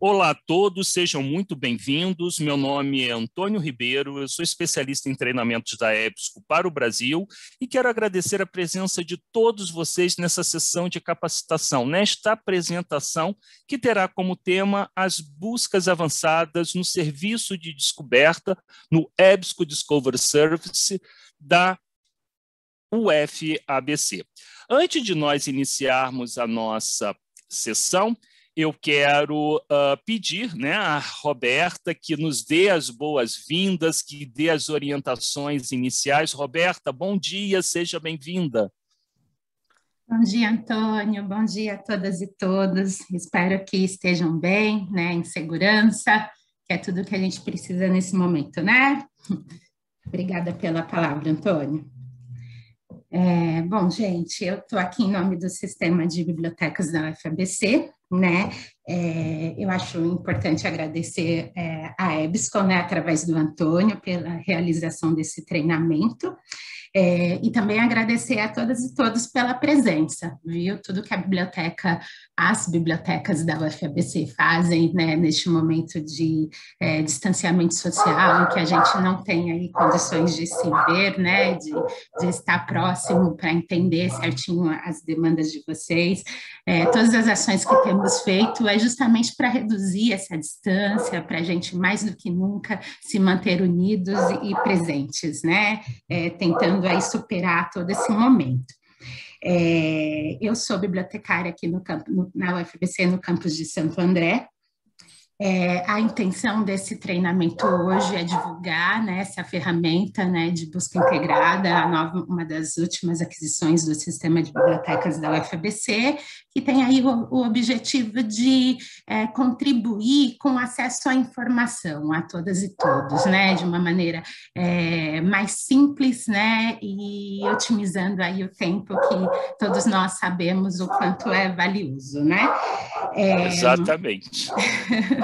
Olá a todos, sejam muito bem-vindos. Meu nome é Antônio Ribeiro, eu sou especialista em treinamentos da EBSCO para o Brasil e quero agradecer a presença de todos vocês nessa sessão de capacitação, nesta apresentação que terá como tema as buscas avançadas no serviço de descoberta no EBSCO Discover Service da UFABC. Antes de nós iniciarmos a nossa sessão, eu quero uh, pedir né, a Roberta que nos dê as boas-vindas, que dê as orientações iniciais. Roberta, bom dia, seja bem-vinda. Bom dia, Antônio. Bom dia a todas e todos. Espero que estejam bem, né, em segurança, que é tudo que a gente precisa nesse momento, né? Obrigada pela palavra, Antônio. É, bom, gente, eu estou aqui em nome do Sistema de Bibliotecas da UFABC, né? É, eu acho importante agradecer é, a EBSCO, né, através do Antônio, pela realização desse treinamento, é, e também agradecer a todas e todos pela presença, viu? Tudo que a biblioteca, as bibliotecas da UFABC fazem, né, neste momento de é, distanciamento social, em que a gente não tem aí condições de se ver, né, de, de estar próximo para entender certinho as demandas de vocês. É, todas as ações que temos feito, a justamente para reduzir essa distância, para a gente mais do que nunca se manter unidos e presentes, né? É, tentando aí superar todo esse momento. É, eu sou bibliotecária aqui no, na UFBC, no campus de Santo André, é, a intenção desse treinamento hoje é divulgar né, essa ferramenta né, de busca integrada, nova, uma das últimas aquisições do sistema de bibliotecas da UFABC, que tem aí o, o objetivo de é, contribuir com acesso à informação a todas e todos, né, de uma maneira é, mais simples né, e otimizando aí o tempo que todos nós sabemos o quanto é valioso. Né? É, Exatamente.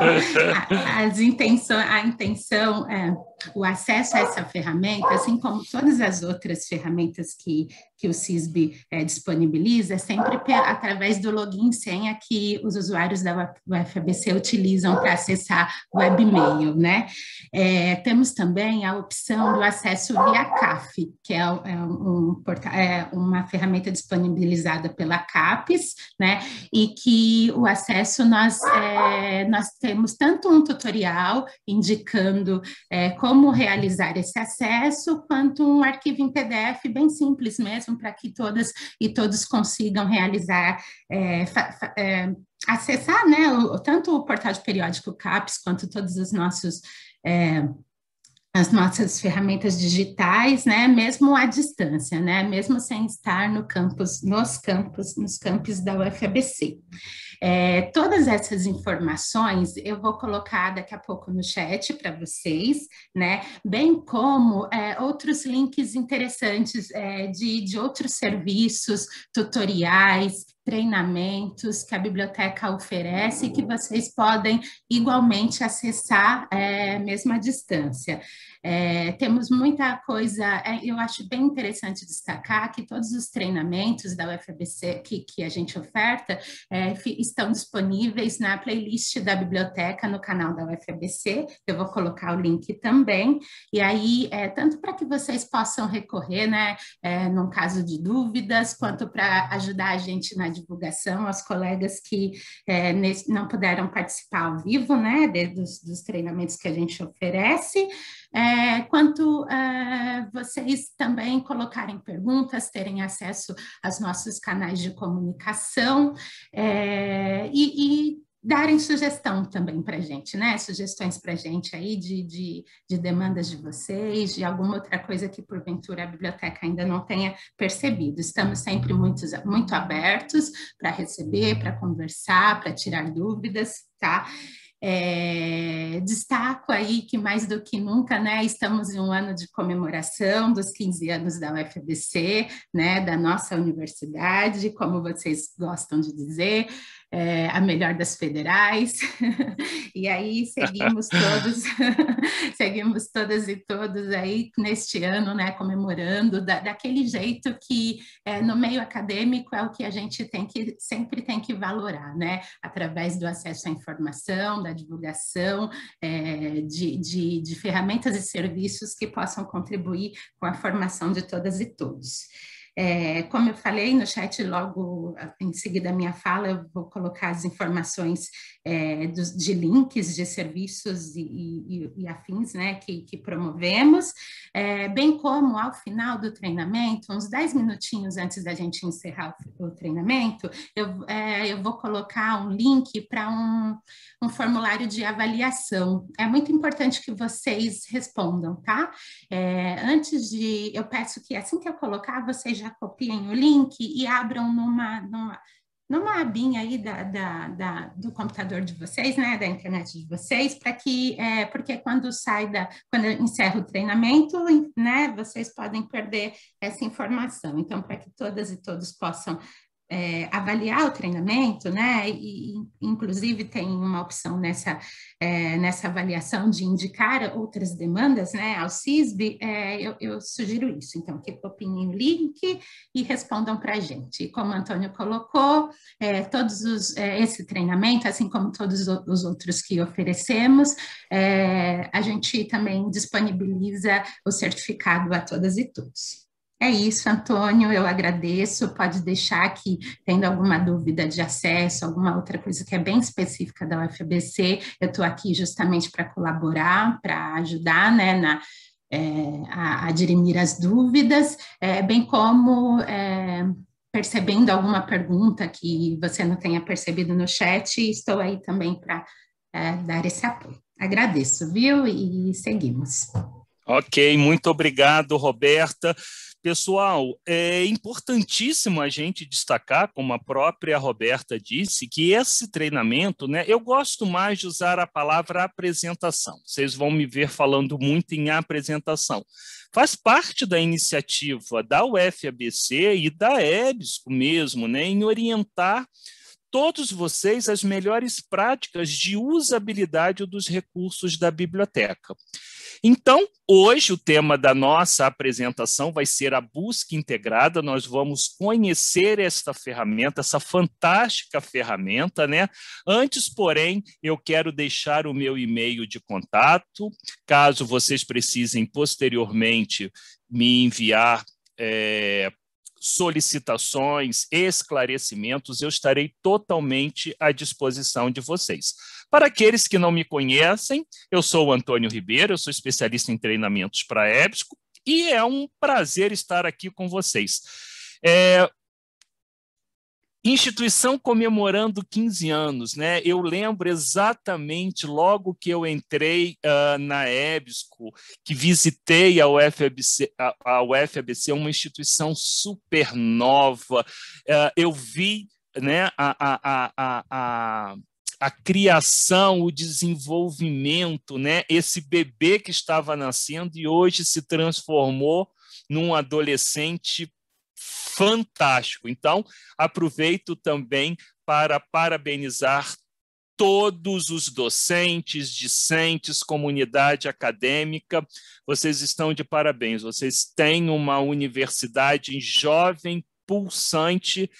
As intenção, a intenção é o acesso a essa ferramenta, assim como todas as outras ferramentas que, que o CISB é, eh, disponibiliza, é sempre através do login senha que os usuários da UFABC utilizam para acessar o webmail, né? É, temos também a opção do acesso via CAF, que é, é um, é uma ferramenta disponibilizada pela CAPES, né? E que o acesso nós, eh, nós temos tanto um tutorial indicando é, como realizar esse acesso, quanto um arquivo em PDF bem simples mesmo, para que todas e todos consigam realizar, é, é, acessar né, o, tanto o portal de periódico CAPES quanto todos os nossos. É, as nossas ferramentas digitais, né, mesmo à distância, né, mesmo sem estar no campus, nos campos, nos campos da UFABC. É, todas essas informações eu vou colocar daqui a pouco no chat para vocês, né? Bem como é, outros links interessantes é, de, de outros serviços, tutoriais, treinamentos que a biblioteca oferece e que vocês podem igualmente acessar é, mesmo à distância. É, temos muita coisa, é, eu acho bem interessante destacar que todos os treinamentos da UFBC que, que a gente oferta é, estão disponíveis na playlist da biblioteca no canal da UFBC, eu vou colocar o link também, e aí, é, tanto para que vocês possam recorrer, né, é, num caso de dúvidas, quanto para ajudar a gente na divulgação, aos colegas que é, nesse, não puderam participar ao vivo, né, de, dos, dos treinamentos que a gente oferece. É, quanto uh, vocês também colocarem perguntas, terem acesso aos nossos canais de comunicação é, e, e darem sugestão também para gente, né? Sugestões para gente aí de, de, de, demandas de vocês, de alguma outra coisa que porventura a biblioteca ainda não tenha percebido. Estamos sempre muito, muito abertos para receber, para conversar, para tirar dúvidas, tá? É, destaco aí que mais do que nunca, né, estamos em um ano de comemoração dos 15 anos da UFBC, né, da nossa universidade, como vocês gostam de dizer, é, a melhor das federais, e aí seguimos todos, seguimos todas e todos aí neste ano, né, comemorando da, daquele jeito que é, no meio acadêmico é o que a gente tem que sempre tem que valorar, né, através do acesso à informação, da divulgação, é, de, de, de ferramentas e serviços que possam contribuir com a formação de todas e todos. É, como eu falei no chat, logo em seguida da minha fala, eu vou colocar as informações é, dos, de links de serviços e, e, e afins né, que, que promovemos, é, bem como ao final do treinamento, uns 10 minutinhos antes da gente encerrar o, treinamento, eu, é, eu vou colocar um link para um, um formulário de avaliação. É muito importante que vocês respondam, tá? É, antes de. Eu peço que assim que eu colocar, vocês já já copiem o link e abram numa, numa, numa abinha aí da, da, da, do computador de vocês, né, da internet de vocês, para que, é, porque quando sai da, quando encerra o treinamento, né, vocês podem perder essa informação. Então, para que todas e todos possam é, avaliar o treinamento, né? E, inclusive tem uma opção nessa, é, nessa avaliação de indicar outras demandas, né? Ao CISB, é, eu, eu, sugiro isso. Então, que opinem o link e respondam para a gente. Como o Antônio colocou, é, todos os, é, esse treinamento, assim como todos os outros que oferecemos, é, a gente também disponibiliza o certificado a todas e todos. É isso, Antônio, eu agradeço. Pode deixar que, tendo alguma dúvida de acesso, alguma outra coisa que é bem específica da UFBC, eu estou aqui justamente para colaborar, para ajudar né, na, é, a, a, dirimir as dúvidas, é, bem como é, percebendo alguma pergunta que você não tenha percebido no chat, estou aí também para é, dar esse apoio. Agradeço, viu? E seguimos. Ok, muito obrigado, Roberta. Pessoal, é importantíssimo a gente destacar, como a própria Roberta disse, que esse treinamento, né, eu gosto mais de usar a palavra apresentação. Vocês vão me ver falando muito em apresentação. Faz parte da iniciativa da UFABC e da EBSCO mesmo, né, em orientar todos vocês as melhores práticas de usabilidade dos recursos da biblioteca. Então, hoje o tema da nossa apresentação vai ser a busca integrada. Nós vamos conhecer esta ferramenta, essa fantástica ferramenta, né? Antes, porém, eu quero deixar o meu e-mail de contato, caso vocês precisem posteriormente me enviar é, solicitações, esclarecimentos, eu estarei totalmente à disposição de vocês. Para aqueles que não me conhecem, eu sou o Antônio Ribeiro, eu sou especialista em treinamentos para EBSCO e é um prazer estar aqui com vocês. É, Instituição comemorando 15 anos, né? Eu lembro exatamente logo que eu entrei uh, na EBSCO, que visitei a UFABC, a, a UFABC, uma instituição super nova. Uh, eu vi né, a, a, a, a, a criação, o desenvolvimento, né? Esse bebê que estava nascendo e hoje se transformou num adolescente fantástico. Então, aproveito também para parabenizar todos os docentes, discentes, comunidade acadêmica. Vocês estão de parabéns. Vocês têm uma universidade jovem, pulsante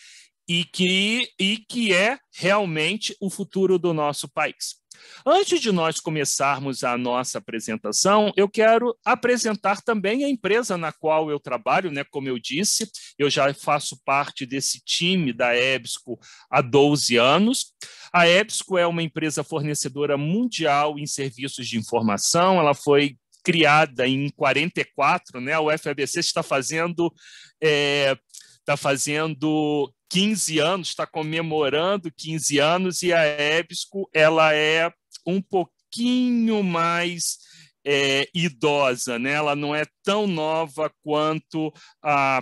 e que, e que é realmente o futuro do nosso país. Antes de nós começarmos a nossa apresentação, eu quero apresentar também a empresa na qual eu trabalho, né? Como eu disse, eu já faço parte desse time da EBSCO há 12 anos. A EBSCO é uma empresa fornecedora mundial em serviços de informação, ela foi criada em 44, né? O UFABC está fazendo é, eh, está fazendo 15 anos, está comemorando 15 anos, e a EBSCO ela é um pouquinho mais é, idosa, né? ela não é tão nova quanto a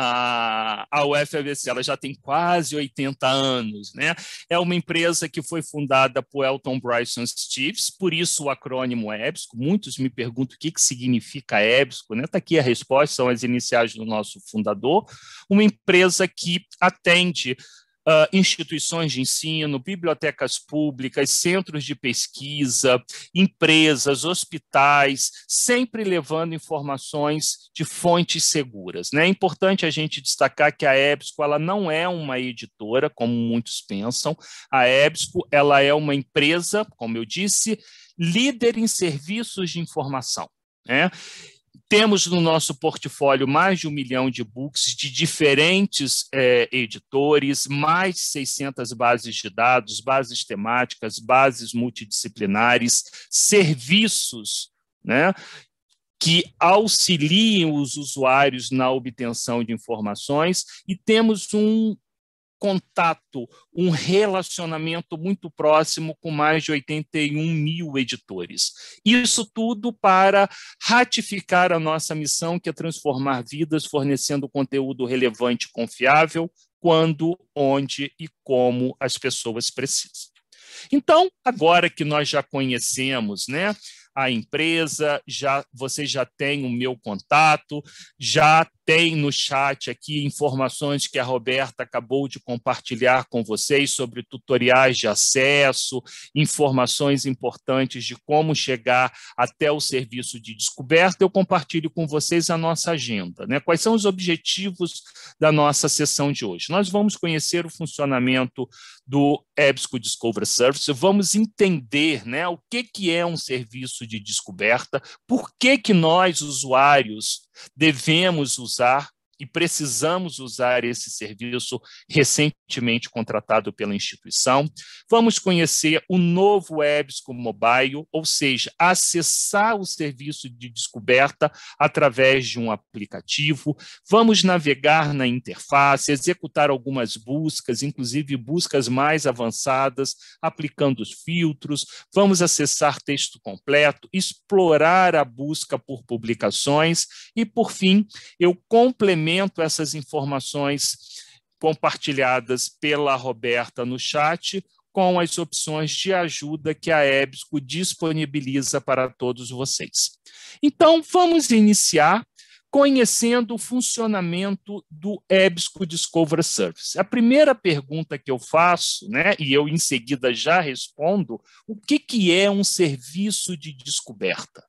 a, a UFABC ela já tem quase 80 anos. Né? É uma empresa que foi fundada por Elton Bryson Steves, por isso o acrônimo é EBSCO. Muitos me perguntam o que, que significa EBSCO. Está né? Tá aqui a resposta, são as iniciais do nosso fundador. Uma empresa que atende uh, instituições de ensino, bibliotecas públicas, centros de pesquisa, empresas, hospitais, sempre levando informações de fontes seguras. Né? É importante a gente destacar que a EBSCO ela não é uma editora, como muitos pensam. A EBSCO ela é uma empresa, como eu disse, líder em serviços de informação. Né? Temos no nosso portfólio mais de um milhão de books de diferentes é, editores, mais de 600 bases de dados, bases temáticas, bases multidisciplinares, serviços né, que auxiliem os usuários na obtenção de informações, e temos um contato, um relacionamento muito próximo com mais de 81 mil editores. Isso tudo para ratificar a nossa missão, que é transformar vidas, fornecendo conteúdo relevante e confiável, quando, onde e como as pessoas precisam. Então, agora que nós já conhecemos, né, a empresa, já você já tem o meu contato, já tem no chat aqui informações que a Roberta acabou de compartilhar com vocês sobre tutoriais de acesso, informações importantes de como chegar até o serviço de descoberta. Eu compartilho com vocês a nossa agenda. Né? Quais são os objetivos da nossa sessão de hoje? Nós vamos conhecer o funcionamento do EBSCO Discover Service, vamos entender né, o que, que é um serviço de descoberta, por que, que nós, usuários, devemos usar e precisamos usar esse serviço recentemente contratado pela instituição. Vamos conhecer o novo EBSCO Mobile, ou seja, acessar o serviço de descoberta através de um aplicativo. Vamos navegar na interface, executar algumas buscas, inclusive buscas mais avançadas, aplicando os filtros. Vamos acessar texto completo, explorar a busca por publicações e, por fim, eu complemento essas informações compartilhadas pela Roberta no chat com as opções de ajuda que a EBSCO disponibiliza para todos vocês. Então, vamos iniciar conhecendo o funcionamento do EBSCO Discover Service. A primeira pergunta que eu faço, né, e eu em seguida já respondo, o que, que é um serviço de descoberta?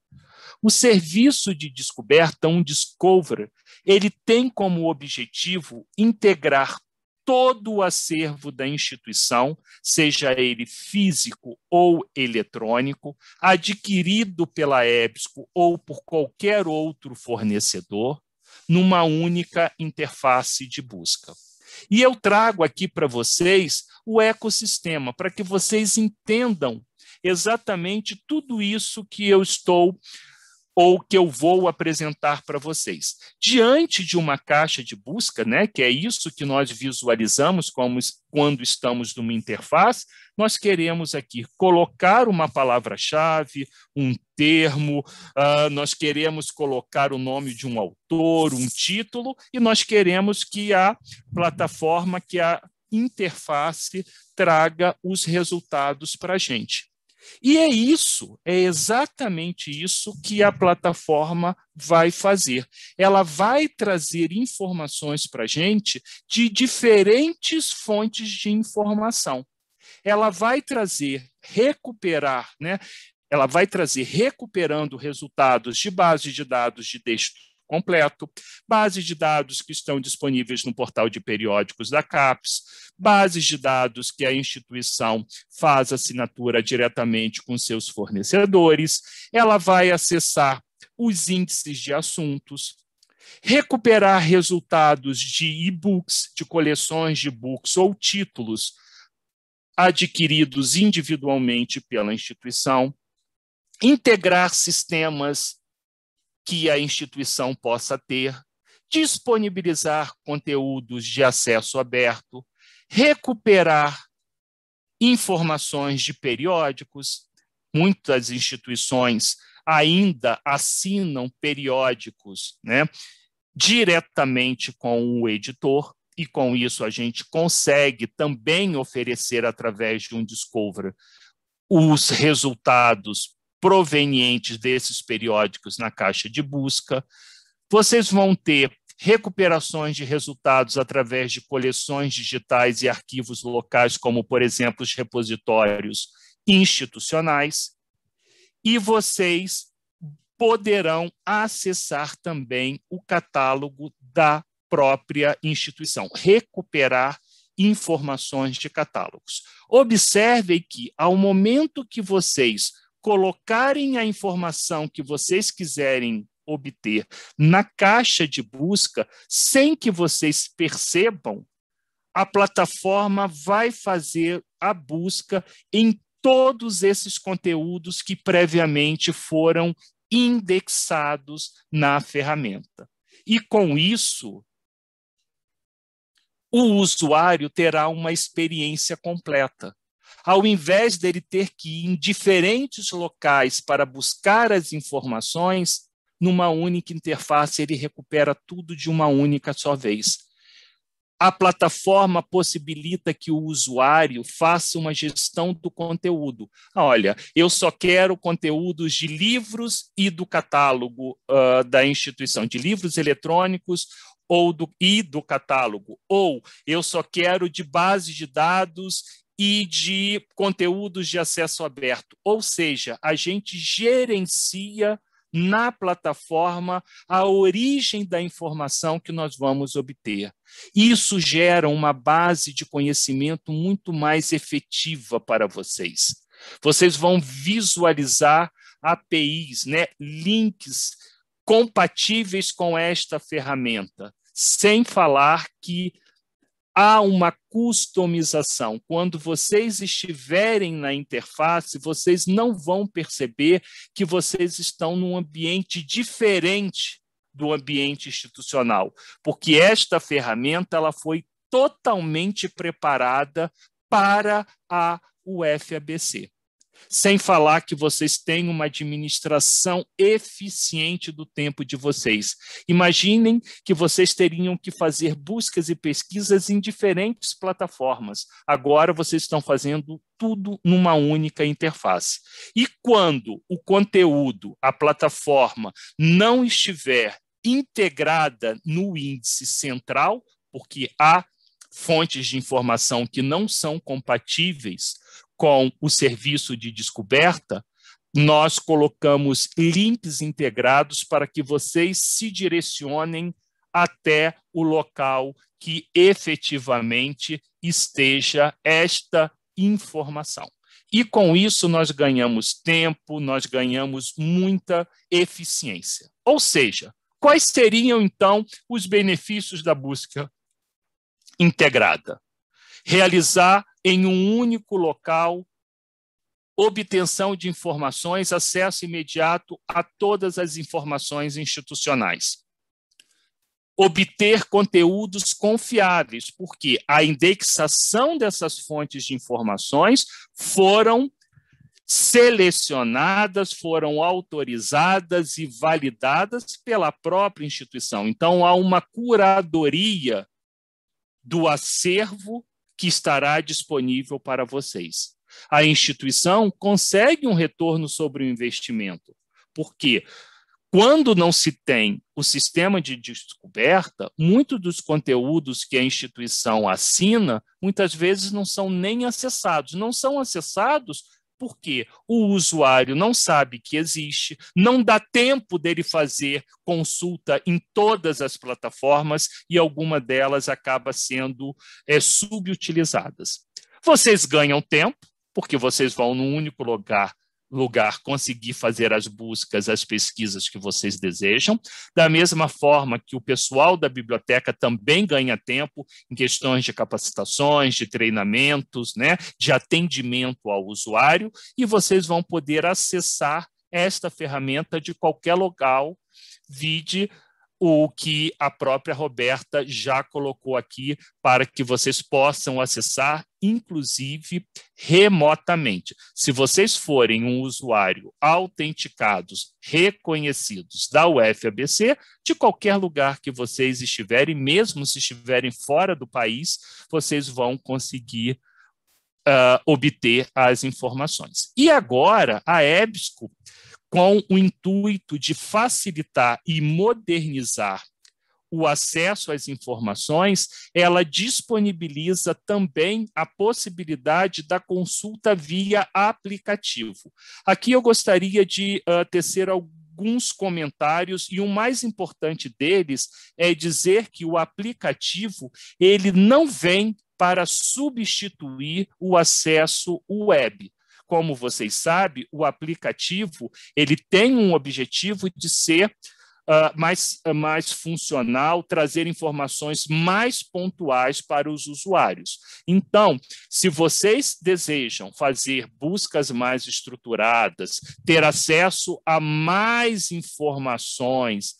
O serviço de descoberta, um discover, ele tem como objetivo integrar todo o acervo da instituição, seja ele físico ou eletrônico, adquirido pela EBSCO ou por qualquer outro fornecedor, numa única interface de busca. E eu trago aqui para vocês o ecossistema, para que vocês entendam exatamente tudo isso que eu estou ou que eu vou apresentar para vocês. Diante de uma caixa de busca, né, que é isso que nós visualizamos como, quando estamos numa interface, nós queremos aqui colocar uma palavra-chave, um termo, uh, nós queremos colocar o nome de um autor, um título, e nós queremos que a plataforma, que a interface traga os resultados para a gente. E é isso, é exatamente isso que a plataforma vai fazer. Ela vai trazer informações para a gente de diferentes fontes de informação. Ela vai trazer, recuperar, né? Ela vai trazer recuperando resultados de base de dados de texto completo, bases de dados que estão disponíveis no portal de periódicos da CAPES, bases de dados que a instituição faz assinatura diretamente com seus fornecedores, ela vai acessar os índices de assuntos, recuperar resultados de e-books, de coleções de e-books ou títulos adquiridos individualmente pela instituição, integrar sistemas que a instituição possa ter, disponibilizar conteúdos de acesso aberto, recuperar informações de periódicos. Muitas instituições ainda assinam periódicos né, diretamente com o editor, e com isso a gente consegue também oferecer, através de um Discover, os resultados provenientes desses periódicos na caixa de busca. Vocês vão ter recuperações de resultados através de coleções digitais e arquivos locais, como, por exemplo, os repositórios institucionais. E vocês poderão acessar também o catálogo da própria instituição, recuperar informações de catálogos. Observem que, ao momento que vocês colocarem a informação que vocês quiserem obter na caixa de busca, sem que vocês percebam, a plataforma vai fazer a busca em todos esses conteúdos que previamente foram indexados na ferramenta. E com isso, o usuário terá uma experiência completa ao invés dele ter que ir em diferentes locais para buscar as informações, numa única interface ele recupera tudo de uma única só vez. A plataforma possibilita que o usuário faça uma gestão do conteúdo. Ah, olha, eu só quero conteúdos de livros e do catálogo uh, da instituição, de livros eletrônicos ou do, e do catálogo. Ou eu só quero de base de dados e de conteúdos de acesso aberto. Ou seja, a gente gerencia na plataforma a origem da informação que nós vamos obter. Isso gera uma base de conhecimento muito mais efetiva para vocês. Vocês vão visualizar APIs, né, links compatíveis com esta ferramenta, sem falar que há uma customização. Quando vocês estiverem na interface, vocês não vão perceber que vocês estão num ambiente diferente do ambiente institucional, porque esta ferramenta ela foi totalmente preparada para a UFABC. Sem falar que vocês têm uma administração eficiente do tempo de vocês. Imaginem que vocês teriam que fazer buscas e pesquisas em diferentes plataformas. Agora vocês estão fazendo tudo numa única interface. E quando o conteúdo, a plataforma, não estiver integrada no índice central, porque há fontes de informação que não são compatíveis com o serviço de descoberta, nós colocamos links integrados para que vocês se direcionem até o local que efetivamente esteja esta informação. E com isso nós ganhamos tempo, nós ganhamos muita eficiência. Ou seja, quais seriam então os benefícios da busca integrada? Realizar em um único local, obtenção de informações, acesso imediato a todas as informações institucionais. Obter conteúdos confiáveis, porque a indexação dessas fontes de informações foram selecionadas, foram autorizadas e validadas pela própria instituição. Então, há uma curadoria do acervo que estará disponível para vocês. A instituição consegue um retorno sobre o investimento, porque quando não se tem o sistema de descoberta, muitos dos conteúdos que a instituição assina muitas vezes não são nem acessados. Não são acessados porque o usuário não sabe que existe, não dá tempo dele fazer consulta em todas as plataformas e alguma delas acaba sendo é, subutilizadas. Vocês ganham tempo, porque vocês vão num único lugar lugar, conseguir fazer as buscas, as pesquisas que vocês desejam. Da mesma forma que o pessoal da biblioteca também ganha tempo em questões de capacitações, de treinamentos, né, de atendimento ao usuário, e vocês vão poder acessar esta ferramenta de qualquer local, vide o que a própria Roberta já colocou aqui para que vocês possam acessar, inclusive remotamente. Se vocês forem um usuário autenticados, reconhecidos da UFABC, de qualquer lugar que vocês estiverem, mesmo se estiverem fora do país, vocês vão conseguir uh, obter as informações. E agora, a EBSCO com o intuito de facilitar e modernizar o acesso às informações, ela disponibiliza também a possibilidade da consulta via aplicativo. Aqui eu gostaria de uh, tecer alguns comentários e o mais importante deles é dizer que o aplicativo ele não vem para substituir o acesso web como vocês sabem, o aplicativo ele tem um objetivo de ser Uh, mais, uh, mais funcional, trazer informações mais pontuais para os usuários. Então, se vocês desejam fazer buscas mais estruturadas, ter acesso a mais informações,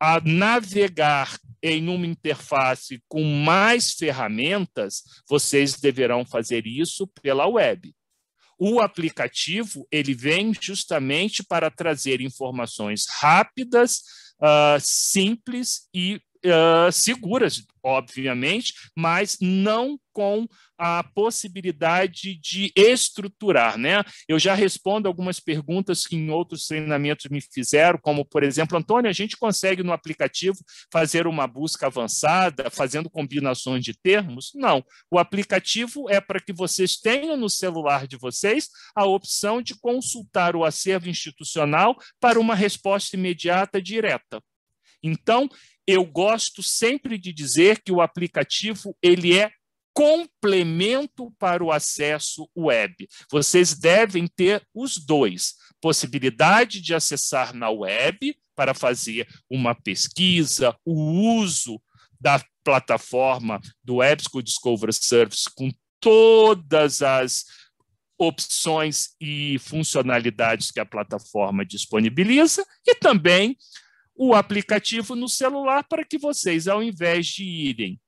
a navegar em uma interface com mais ferramentas, vocês deverão fazer isso pela web o aplicativo ele vem justamente para trazer informações rápidas, uh, simples e ah, seguras, obviamente, mas não com a possibilidade de estruturar, né? Eu já respondo algumas perguntas que em outros treinamentos me fizeram, como por exemplo, Antônio, a gente consegue no aplicativo fazer uma busca avançada, fazendo combinações de termos? Não. O aplicativo é para que vocês tenham no celular de vocês a opção de consultar o acervo institucional para uma resposta imediata direta. Então, eu gosto sempre de dizer que o aplicativo ele é complemento para o acesso web. Vocês devem ter os dois: possibilidade de acessar na web para fazer uma pesquisa, o uso da plataforma do EBSCO Discover Service com todas as opções e funcionalidades que a plataforma disponibiliza e também o aplicativo no celular para que vocês, ao invés de irem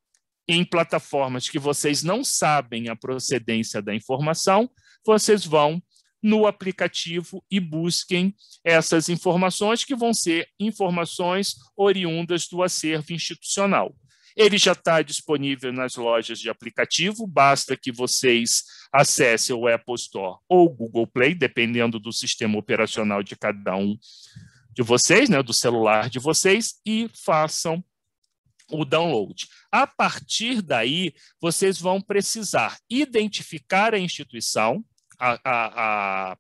em plataformas que vocês não sabem a procedência da informação, vocês vão no aplicativo e busquem essas informações, que vão ser informações oriundas do acervo institucional. Ele já está disponível nas lojas de aplicativo, basta que vocês acessem o Apple Store ou o Google Play, dependendo do sistema operacional de cada um de vocês, né, do celular de vocês, e façam o download. A partir daí, vocês vão precisar identificar a instituição, a, a, a,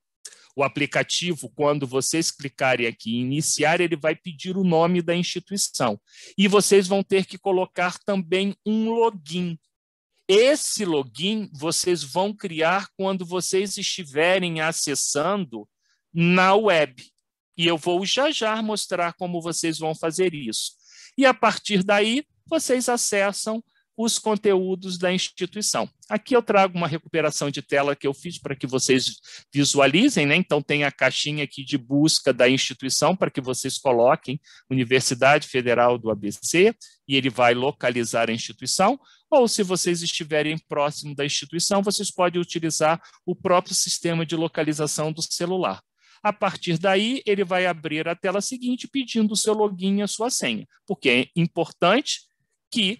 o aplicativo, quando vocês clicarem aqui em iniciar, ele vai pedir o nome da instituição. E vocês vão ter que colocar também um login. Esse login vocês vão criar quando vocês estiverem acessando na web. E eu vou já já mostrar como vocês vão fazer isso. E a partir daí, vocês acessam os conteúdos da instituição. Aqui eu trago uma recuperação de tela que eu fiz para que vocês visualizem, né? Então tem a caixinha aqui de busca da instituição para que vocês coloquem Universidade Federal do ABC e ele vai localizar a instituição, ou se vocês estiverem próximo da instituição, vocês podem utilizar o próprio sistema de localização do celular. A partir daí, ele vai abrir a tela seguinte pedindo o seu login e a sua senha, porque é importante que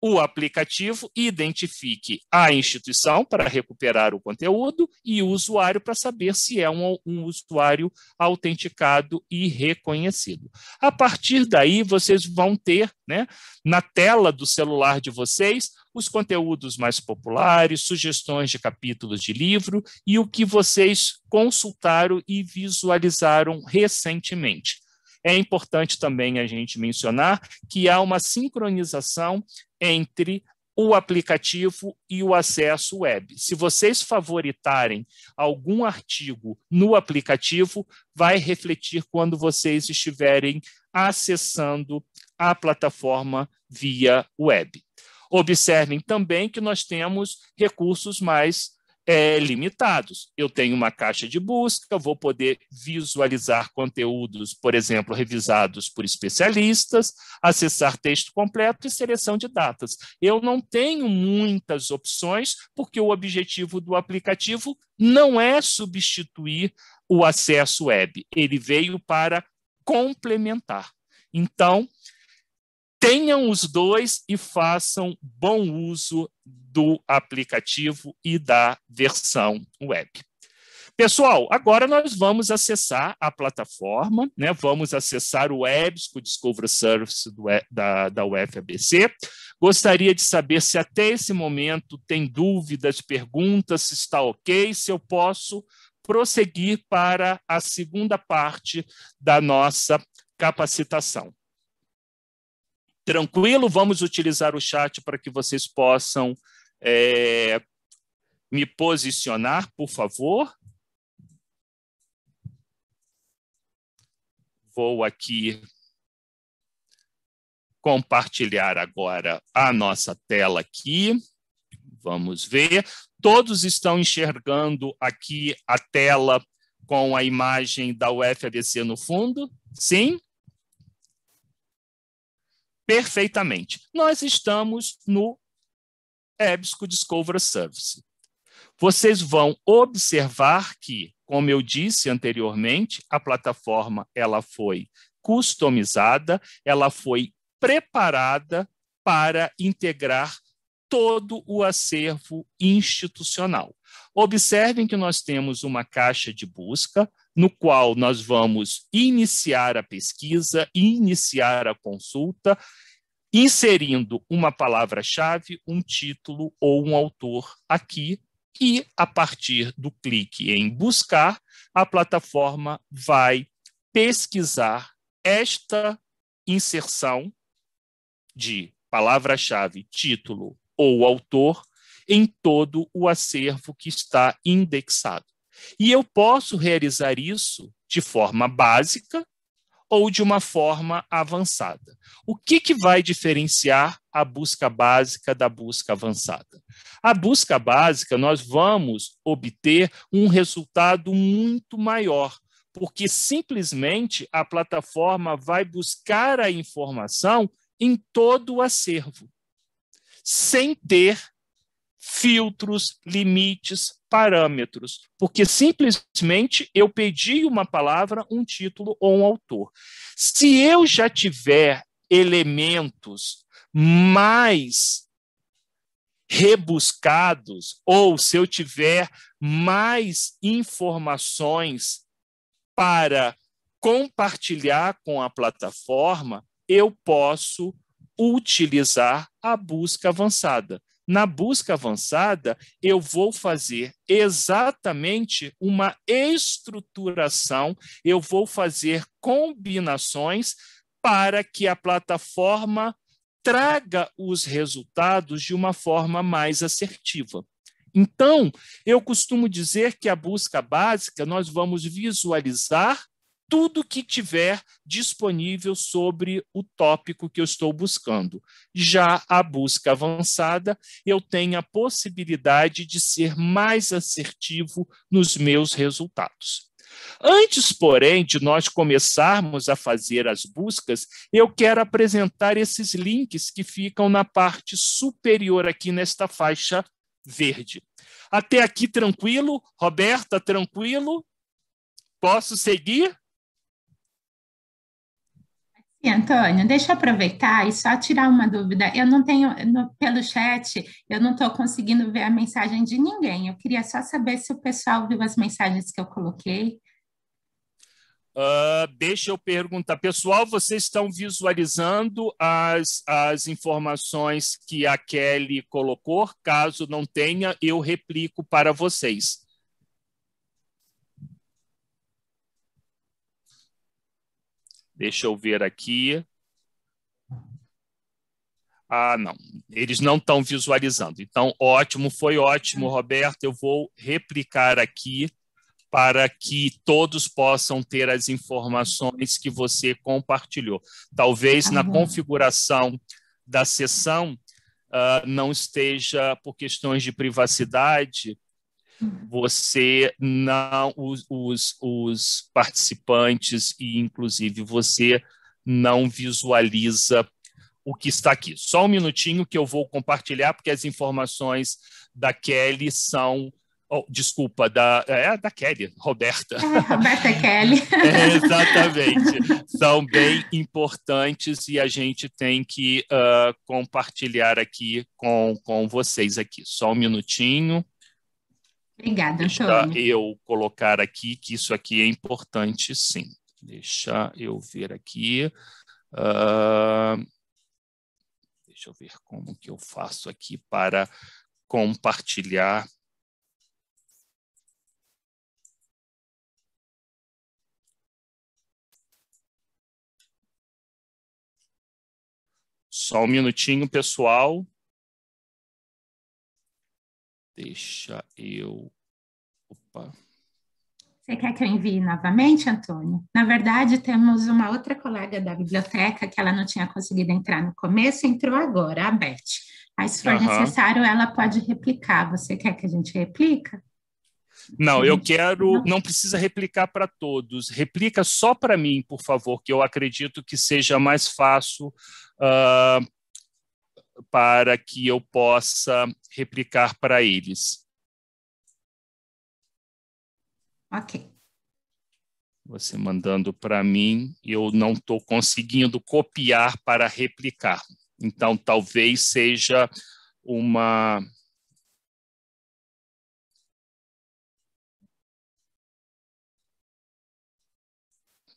o aplicativo identifique a instituição para recuperar o conteúdo e o usuário para saber se é um, um, usuário autenticado e reconhecido. A partir daí, vocês vão ter né, na tela do celular de vocês os conteúdos mais populares, sugestões de capítulos de livro e o que vocês consultaram e visualizaram recentemente é importante também a gente mencionar que há uma sincronização entre o aplicativo e o acesso web. Se vocês favoritarem algum artigo no aplicativo, vai refletir quando vocês estiverem acessando a plataforma via web. Observem também que nós temos recursos mais é, limitados. Eu tenho uma caixa de busca, vou poder visualizar conteúdos, por exemplo, revisados por especialistas, acessar texto completo e seleção de datas. Eu não tenho muitas opções, porque o objetivo do aplicativo não é substituir o acesso web, ele veio para complementar. Então, tenham os dois e façam bom uso do aplicativo e da versão web. Pessoal, agora nós vamos acessar a plataforma, né? vamos acessar o EBSCO Discovery Service do, da, da UFABC. Gostaria de saber se até esse momento tem dúvidas, perguntas, se está ok, se eu posso prosseguir para a segunda parte da nossa capacitação tranquilo, vamos utilizar o chat para que vocês possam é, me posicionar, por favor. Vou aqui compartilhar agora a nossa tela aqui. Vamos ver. Todos estão enxergando aqui a tela com a imagem da UFABC no fundo? Sim? perfeitamente. Nós estamos no EBSCO Discover Service. Vocês vão observar que, como eu disse anteriormente, a plataforma ela foi customizada, ela foi preparada para integrar todo o acervo institucional. Observem que nós temos uma caixa de busca, no qual nós vamos iniciar a pesquisa, iniciar a consulta, inserindo uma palavra-chave, um título ou um autor aqui, e a partir do clique em buscar, a plataforma vai pesquisar esta inserção de palavra-chave, título ou autor em todo o acervo que está indexado. E eu posso realizar isso de forma básica ou de uma forma avançada. O que, que vai diferenciar a busca básica da busca avançada? A busca básica, nós vamos obter um resultado muito maior, porque simplesmente a plataforma vai buscar a informação em todo o acervo, sem ter filtros, limites, parâmetros, porque simplesmente eu pedi uma palavra, um título ou um autor. Se eu já tiver elementos mais rebuscados, ou se eu tiver mais informações para compartilhar com a plataforma, eu posso utilizar a busca avançada. Na busca avançada, eu vou fazer exatamente uma estruturação, eu vou fazer combinações para que a plataforma traga os resultados de uma forma mais assertiva. Então, eu costumo dizer que a busca básica nós vamos visualizar tudo que tiver disponível sobre o tópico que eu estou buscando. Já a busca avançada, eu tenho a possibilidade de ser mais assertivo nos meus resultados. Antes, porém, de nós começarmos a fazer as buscas, eu quero apresentar esses links que ficam na parte superior aqui nesta faixa verde. Até aqui tranquilo? Roberta, tranquilo? Posso seguir? Antônio, deixa eu aproveitar e só tirar uma dúvida. Eu não tenho, no, pelo chat, eu não estou conseguindo ver a mensagem de ninguém. Eu queria só saber se o pessoal viu as mensagens que eu coloquei. Uh, deixa eu perguntar. Pessoal, vocês estão visualizando as, as informações que a Kelly colocou? Caso não tenha, eu replico para vocês. Deixa eu ver aqui. Ah, não, eles não estão visualizando. Então, ótimo, foi ótimo, Roberto. Eu vou replicar aqui para que todos possam ter as informações que você compartilhou. Talvez na configuração da sessão uh, não esteja, por questões de privacidade, você não os, os, os participantes e inclusive você não visualiza o que está aqui. Só um minutinho que eu vou compartilhar porque as informações da Kelly são Oh, desculpa, da, é, da Kelly, Roberta. É, Roberta Kelly. é, exatamente. São bem importantes e a gente tem que uh, compartilhar aqui com, com vocês aqui. Só um minutinho. Obrigada, Antônio. Deixa eu colocar aqui que isso aqui é importante, sim. Deixa eu ver aqui. Uh, deixa eu ver como que eu faço aqui para compartilhar. Só um minutinho, pessoal. Deixa eu. Opa. Você quer que eu envie novamente, Antônio? Na verdade, temos uma outra colega da biblioteca que ela não tinha conseguido entrar no começo, entrou agora, a Beth. Mas se for uhum. necessário, ela pode replicar. Você quer que a gente replica? Não, eu quero. Não precisa replicar para todos. Replica só para mim, por favor, que eu acredito que seja mais fácil uh, para que eu possa replicar para eles. Ok. Você mandando para mim, eu não estou conseguindo copiar para replicar. Então, talvez seja uma.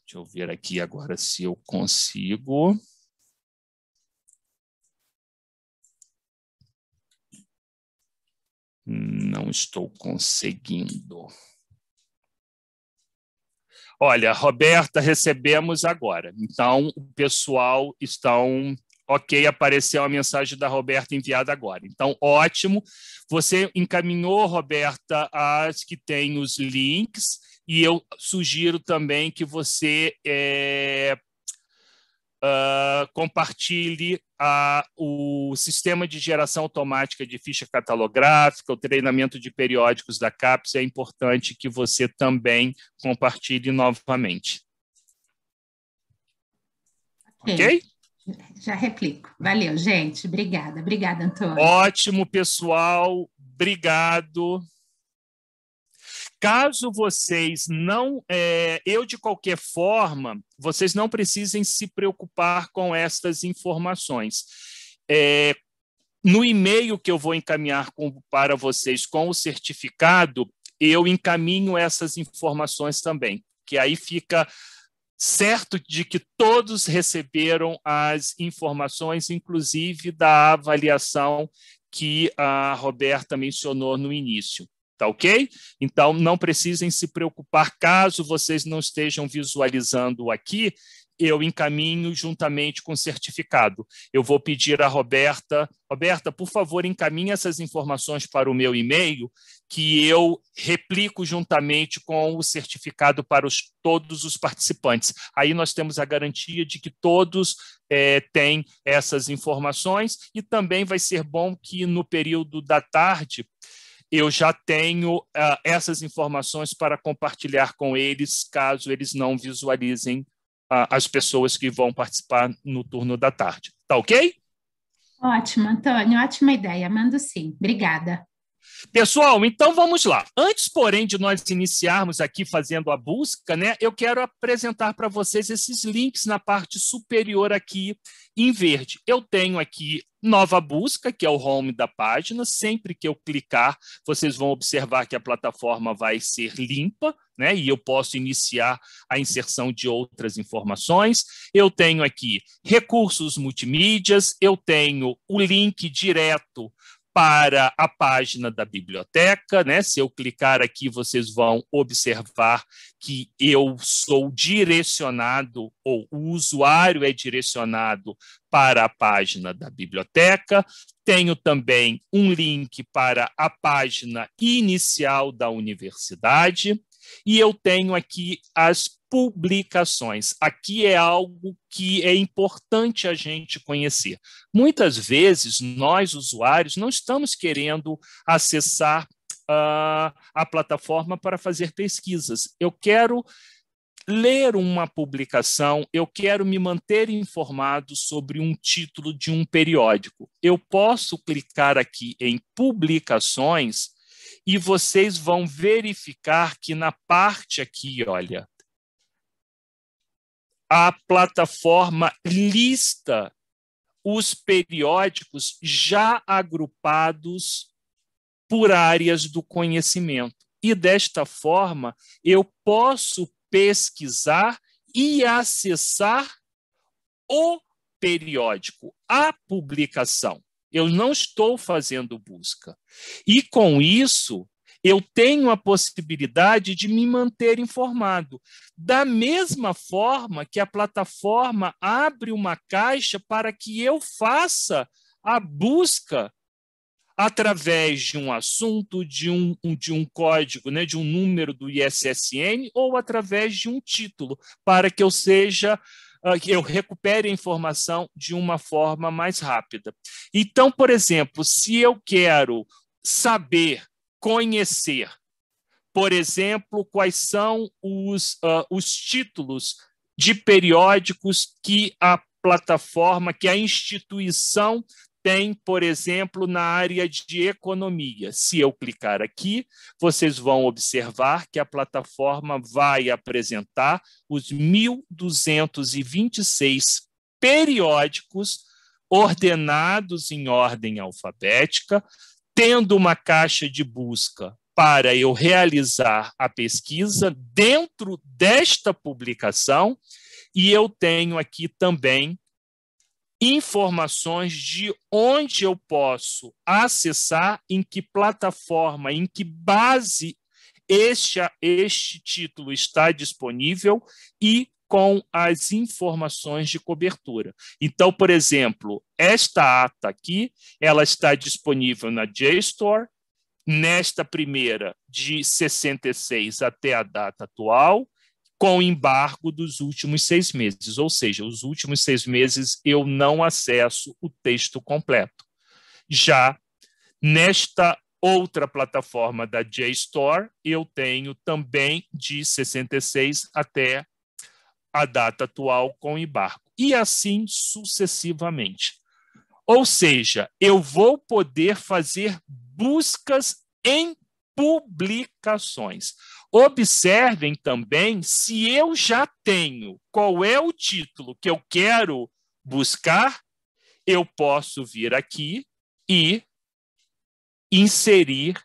Deixa eu ver aqui agora se eu consigo. Não estou conseguindo. Olha, Roberta, recebemos agora. Então, o pessoal está. ok, apareceu a mensagem da Roberta enviada agora. Então, ótimo. Você encaminhou, Roberta, as que tem os links, e eu sugiro também que você é, uh, compartilhe a, ah, o sistema de geração automática de ficha catalográfica, o treinamento de periódicos da CAPES, é importante que você também compartilhe novamente. Ok? okay? Já replico. Valeu, gente. Obrigada. Obrigada, Antônio. Ótimo, pessoal. Obrigado. Caso vocês não, é, eu de qualquer forma, vocês não precisem se preocupar com estas informações. É, no e-mail que eu vou encaminhar com, para vocês com o certificado, eu encaminho essas informações também, que aí fica certo de que todos receberam as informações, inclusive da avaliação que a Roberta mencionou no início. Tá ok? Então, não precisem se preocupar caso vocês não estejam visualizando aqui. Eu encaminho juntamente com o certificado. Eu vou pedir a Roberta, Roberta, por favor, encaminhe essas informações para o meu e-mail, que eu replico juntamente com o certificado para os, todos os participantes. Aí nós temos a garantia de que todos é, têm essas informações e também vai ser bom que no período da tarde, eu já tenho uh, essas informações para compartilhar com eles, caso eles não visualizem uh, as pessoas que vão participar no turno da tarde. Tá ok? Ótimo, Antônio, ótima ideia. Mando sim. Obrigada. Pessoal, então vamos lá. Antes, porém, de nós iniciarmos aqui fazendo a busca, né, eu quero apresentar para vocês esses links na parte superior aqui em verde. Eu tenho aqui nova busca, que é o home da página. Sempre que eu clicar, vocês vão observar que a plataforma vai ser limpa, né? E eu posso iniciar a inserção de outras informações. Eu tenho aqui recursos multimídias, eu tenho o link direto para a página da biblioteca, né? Se eu clicar aqui, vocês vão observar que eu sou direcionado ou o usuário é direcionado para a página da biblioteca. Tenho também um link para a página inicial da universidade. E eu tenho aqui as publicações. Aqui é algo que é importante a gente conhecer. Muitas vezes, nós, usuários, não estamos querendo acessar uh, a plataforma para fazer pesquisas. Eu quero ler uma publicação, eu quero me manter informado sobre um título de um periódico. Eu posso clicar aqui em publicações e vocês vão verificar que na parte aqui, olha, a plataforma lista os periódicos já agrupados por áreas do conhecimento. E desta forma, eu posso pesquisar e acessar o periódico, a publicação. Eu não estou fazendo busca. E com isso, eu tenho a possibilidade de me manter informado. Da mesma forma que a plataforma abre uma caixa para que eu faça a busca através de um assunto, de um, de um código, né, de um número do ISSN ou através de um título, para que eu seja ah, que eu recupere a informação de uma forma mais rápida. Então, por exemplo, se eu quero saber, conhecer, por exemplo, quais são os, uh, os títulos de periódicos que a plataforma, que a instituição tem, por exemplo, na área de economia. Se eu clicar aqui, vocês vão observar que a plataforma vai apresentar os 1.226 periódicos ordenados em ordem alfabética, tendo uma caixa de busca para eu realizar a pesquisa dentro desta publicação, e eu tenho aqui também informações de onde eu posso acessar, em que plataforma, em que base este, este título está disponível e com as informações de cobertura. Então, por exemplo, esta ata aqui, ela está disponível na JSTOR, nesta primeira de 66 até a data atual, com embargo dos últimos seis meses, ou seja, os últimos seis meses eu não acesso o texto completo. Já nesta outra plataforma da JSTOR, eu tenho também de 66 até a data atual com embargo, e assim sucessivamente. Ou seja, eu vou poder fazer buscas em publicações. Observem também se eu já tenho qual é o título que eu quero buscar, eu posso vir aqui e inserir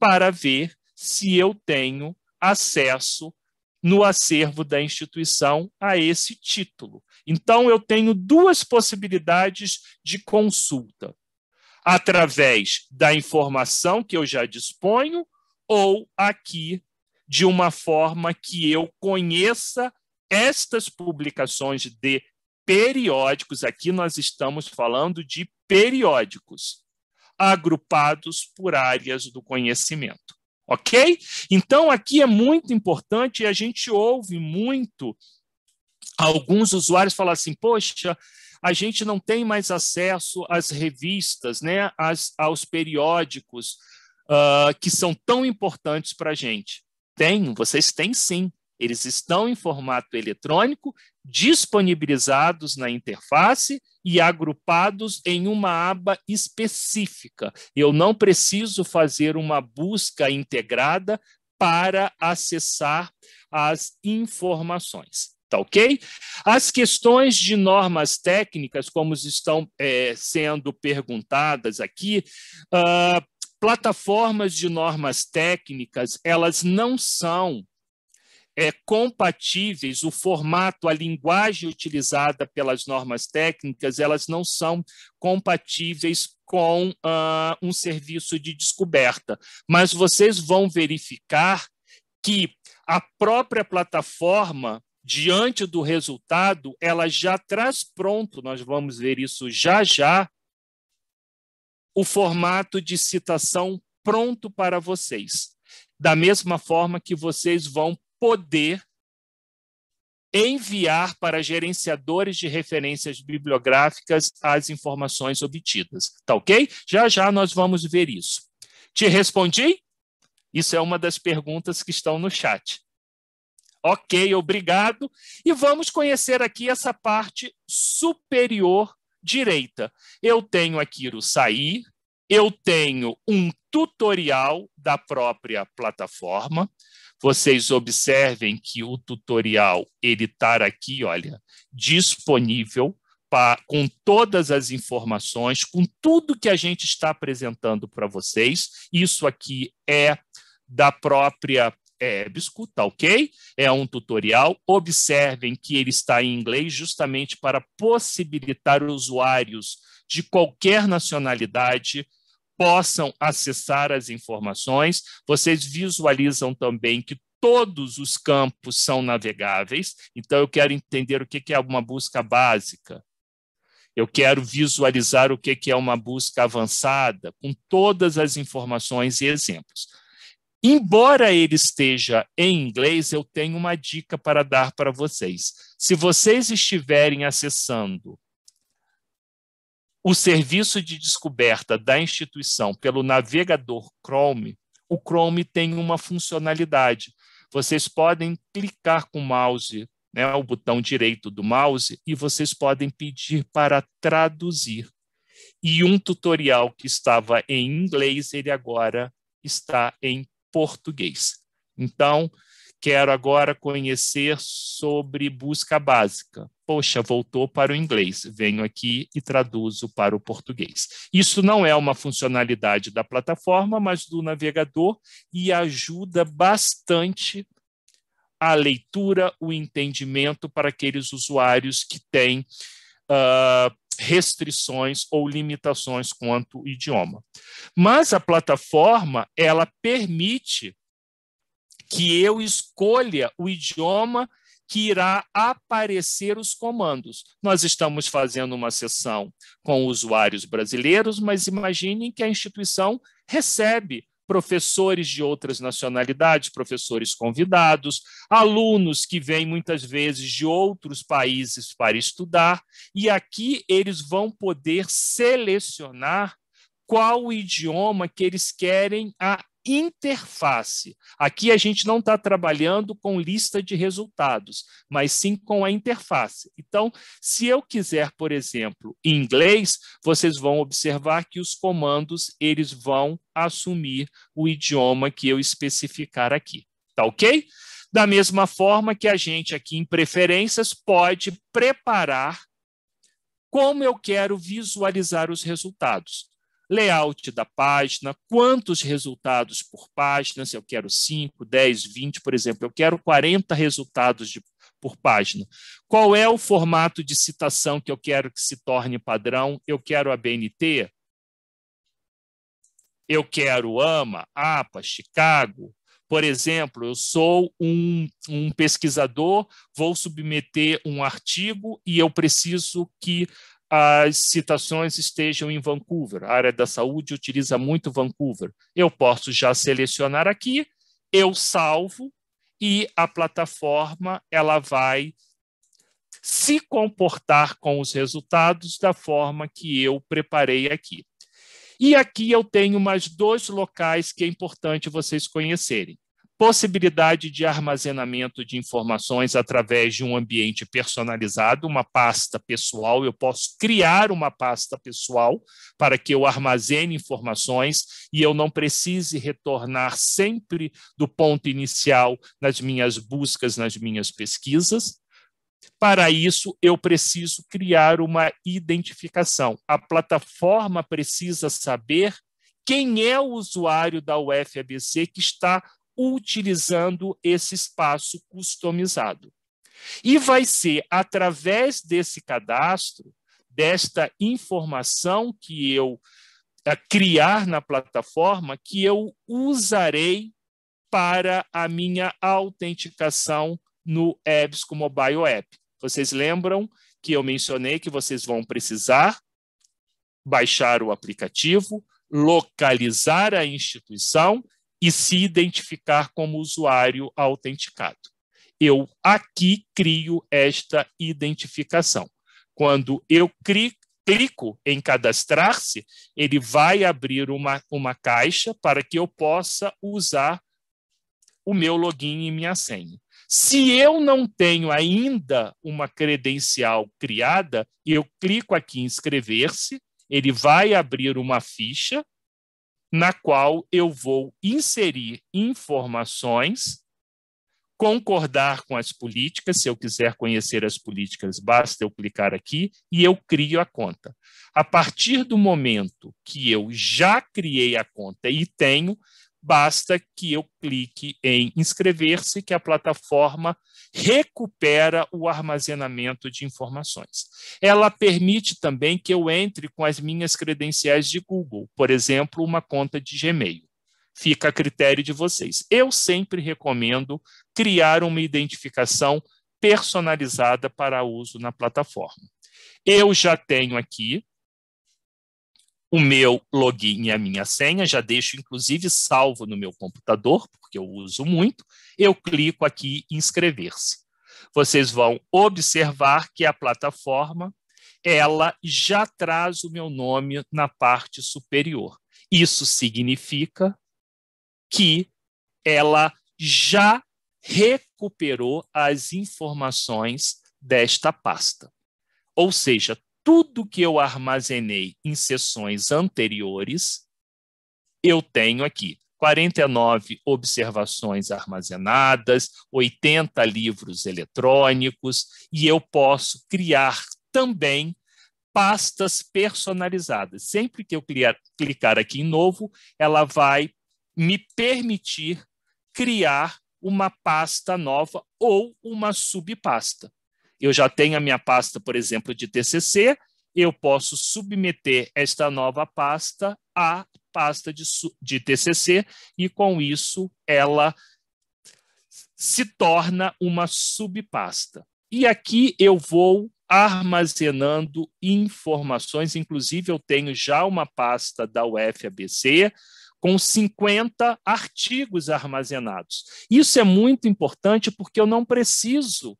para ver se eu tenho acesso no acervo da instituição a esse título. Então, eu tenho duas possibilidades de consulta: através da informação que eu já disponho ou aqui de uma forma que eu conheça estas publicações de periódicos, aqui nós estamos falando de periódicos, agrupados por áreas do conhecimento. Ok? Então, aqui é muito importante e a gente ouve muito alguns usuários falar assim: poxa, a gente não tem mais acesso às revistas, né, às, aos periódicos uh, que são tão importantes para a gente têm vocês têm sim. Eles estão em formato eletrônico, disponibilizados na interface e agrupados em uma aba específica. Eu não preciso fazer uma busca integrada para acessar as informações. Tá ok? As questões de normas técnicas, como estão é, sendo perguntadas aqui, uh, plataformas de normas técnicas, elas não são é, compatíveis, o formato, a linguagem utilizada pelas normas técnicas, elas não são compatíveis com uh, um serviço de descoberta. Mas vocês vão verificar que a própria plataforma, diante do resultado, ela já traz pronto, nós vamos ver isso já já, o formato de citação pronto para vocês, da mesma forma que vocês vão poder enviar para gerenciadores de referências bibliográficas as informações obtidas. Tá ok? Já já nós vamos ver isso. Te respondi? Isso é uma das perguntas que estão no chat. Ok, obrigado. E vamos conhecer aqui essa parte superior direita. Eu tenho aqui o sair, eu tenho um tutorial da própria plataforma. Vocês observem que o tutorial ele está aqui, olha, disponível pra, com todas as informações, com tudo que a gente está apresentando para vocês. Isso aqui é da própria EBSCO, tá ok? É um tutorial. Observem que ele está em inglês justamente para possibilitar usuários de qualquer nacionalidade possam acessar as informações. Vocês visualizam também que todos os campos são navegáveis, então eu quero entender o que é uma busca básica. Eu quero visualizar o que é uma busca avançada, com todas as informações e exemplos. Embora ele esteja em inglês, eu tenho uma dica para dar para vocês. Se vocês estiverem acessando o serviço de descoberta da instituição pelo navegador Chrome, o Chrome tem uma funcionalidade. Vocês podem clicar com o mouse, né, o botão direito do mouse, e vocês podem pedir para traduzir. E um tutorial que estava em inglês, ele agora está em português. Então, quero agora conhecer sobre busca básica. Poxa, voltou para o inglês, venho aqui e traduzo para o português. Isso não é uma funcionalidade da plataforma, mas do navegador e ajuda bastante a leitura, o entendimento para aqueles usuários que têm uh, restrições ou limitações quanto idioma. Mas a plataforma, ela permite que eu escolha o idioma que irá aparecer os comandos. Nós estamos fazendo uma sessão com usuários brasileiros, mas imaginem que a instituição recebe professores de outras nacionalidades, professores convidados, alunos que vêm muitas vezes de outros países para estudar, e aqui eles vão poder selecionar qual idioma que eles querem a interface. Aqui a gente não está trabalhando com lista de resultados, mas sim com a interface. Então, se eu quiser, por exemplo, em inglês, vocês vão observar que os comandos eles vão assumir o idioma que eu especificar aqui. Tá ok? Da mesma forma que a gente aqui em preferências pode preparar como eu quero visualizar os resultados layout da página, quantos resultados por página, se eu quero 5, 10, 20, por exemplo, eu quero 40 resultados de, por página. Qual é o formato de citação que eu quero que se torne padrão? Eu quero a BNT? Eu quero AMA, APA, Chicago, por exemplo, eu sou um, um, pesquisador, vou submeter um artigo e eu preciso que as citações estejam em Vancouver. A área da saúde utiliza muito Vancouver. Eu posso já selecionar aqui, eu salvo e a plataforma ela vai se comportar com os resultados da forma que eu preparei aqui. E aqui eu tenho mais dois locais que é importante vocês conhecerem possibilidade de armazenamento de informações através de um ambiente personalizado, uma pasta pessoal. Eu posso criar uma pasta pessoal para que eu armazene informações e eu não precise retornar sempre do ponto inicial nas minhas buscas, nas minhas pesquisas. Para isso, eu preciso criar uma identificação. A plataforma precisa saber quem é o usuário da UFABC que está utilizando esse espaço customizado. E vai ser através desse cadastro, desta informação que eu eh, criar na plataforma, que eu usarei para a minha autenticação no com Mobile App. Vocês lembram que eu mencionei que vocês vão precisar baixar o aplicativo, localizar a instituição e se identificar como usuário autenticado. Eu aqui crio esta identificação. Quando eu clico em cadastrar-se, ele vai abrir uma, uma caixa para que eu possa usar o meu login e minha senha. Se eu não tenho ainda uma credencial criada, eu clico aqui em inscrever-se, ele vai abrir uma ficha na qual eu vou inserir informações, concordar com as políticas, se eu quiser conhecer as políticas, basta eu clicar aqui e eu crio a conta. A partir do momento que eu já criei a conta e tenho, basta que eu clique em inscrever-se, que é a plataforma recupera o armazenamento de informações. Ela permite também que eu entre com as minhas credenciais de Google, por exemplo, uma conta de Gmail. Fica a critério de vocês. Eu sempre recomendo criar uma identificação personalizada para uso na plataforma. Eu já tenho aqui o meu login e a minha senha, já deixo inclusive salvo no meu computador, porque eu uso muito. Eu clico aqui em inscrever-se. Vocês vão observar que a plataforma ela já traz o meu nome na parte superior. Isso significa que ela já recuperou as informações desta pasta. Ou seja, tudo que eu armazenei em sessões anteriores, eu tenho aqui 49 observações armazenadas, 80 livros eletrônicos, e eu posso criar também pastas personalizadas. Sempre que eu clicar aqui em novo, ela vai me permitir criar uma pasta nova ou uma subpasta eu já tenho a minha pasta, por exemplo, de TCC, eu posso submeter esta nova pasta à pasta de, de TCC e, com isso, ela se torna uma subpasta. E aqui eu vou armazenando informações, inclusive eu tenho já uma pasta da UFABC com 50 artigos armazenados. Isso é muito importante porque eu não preciso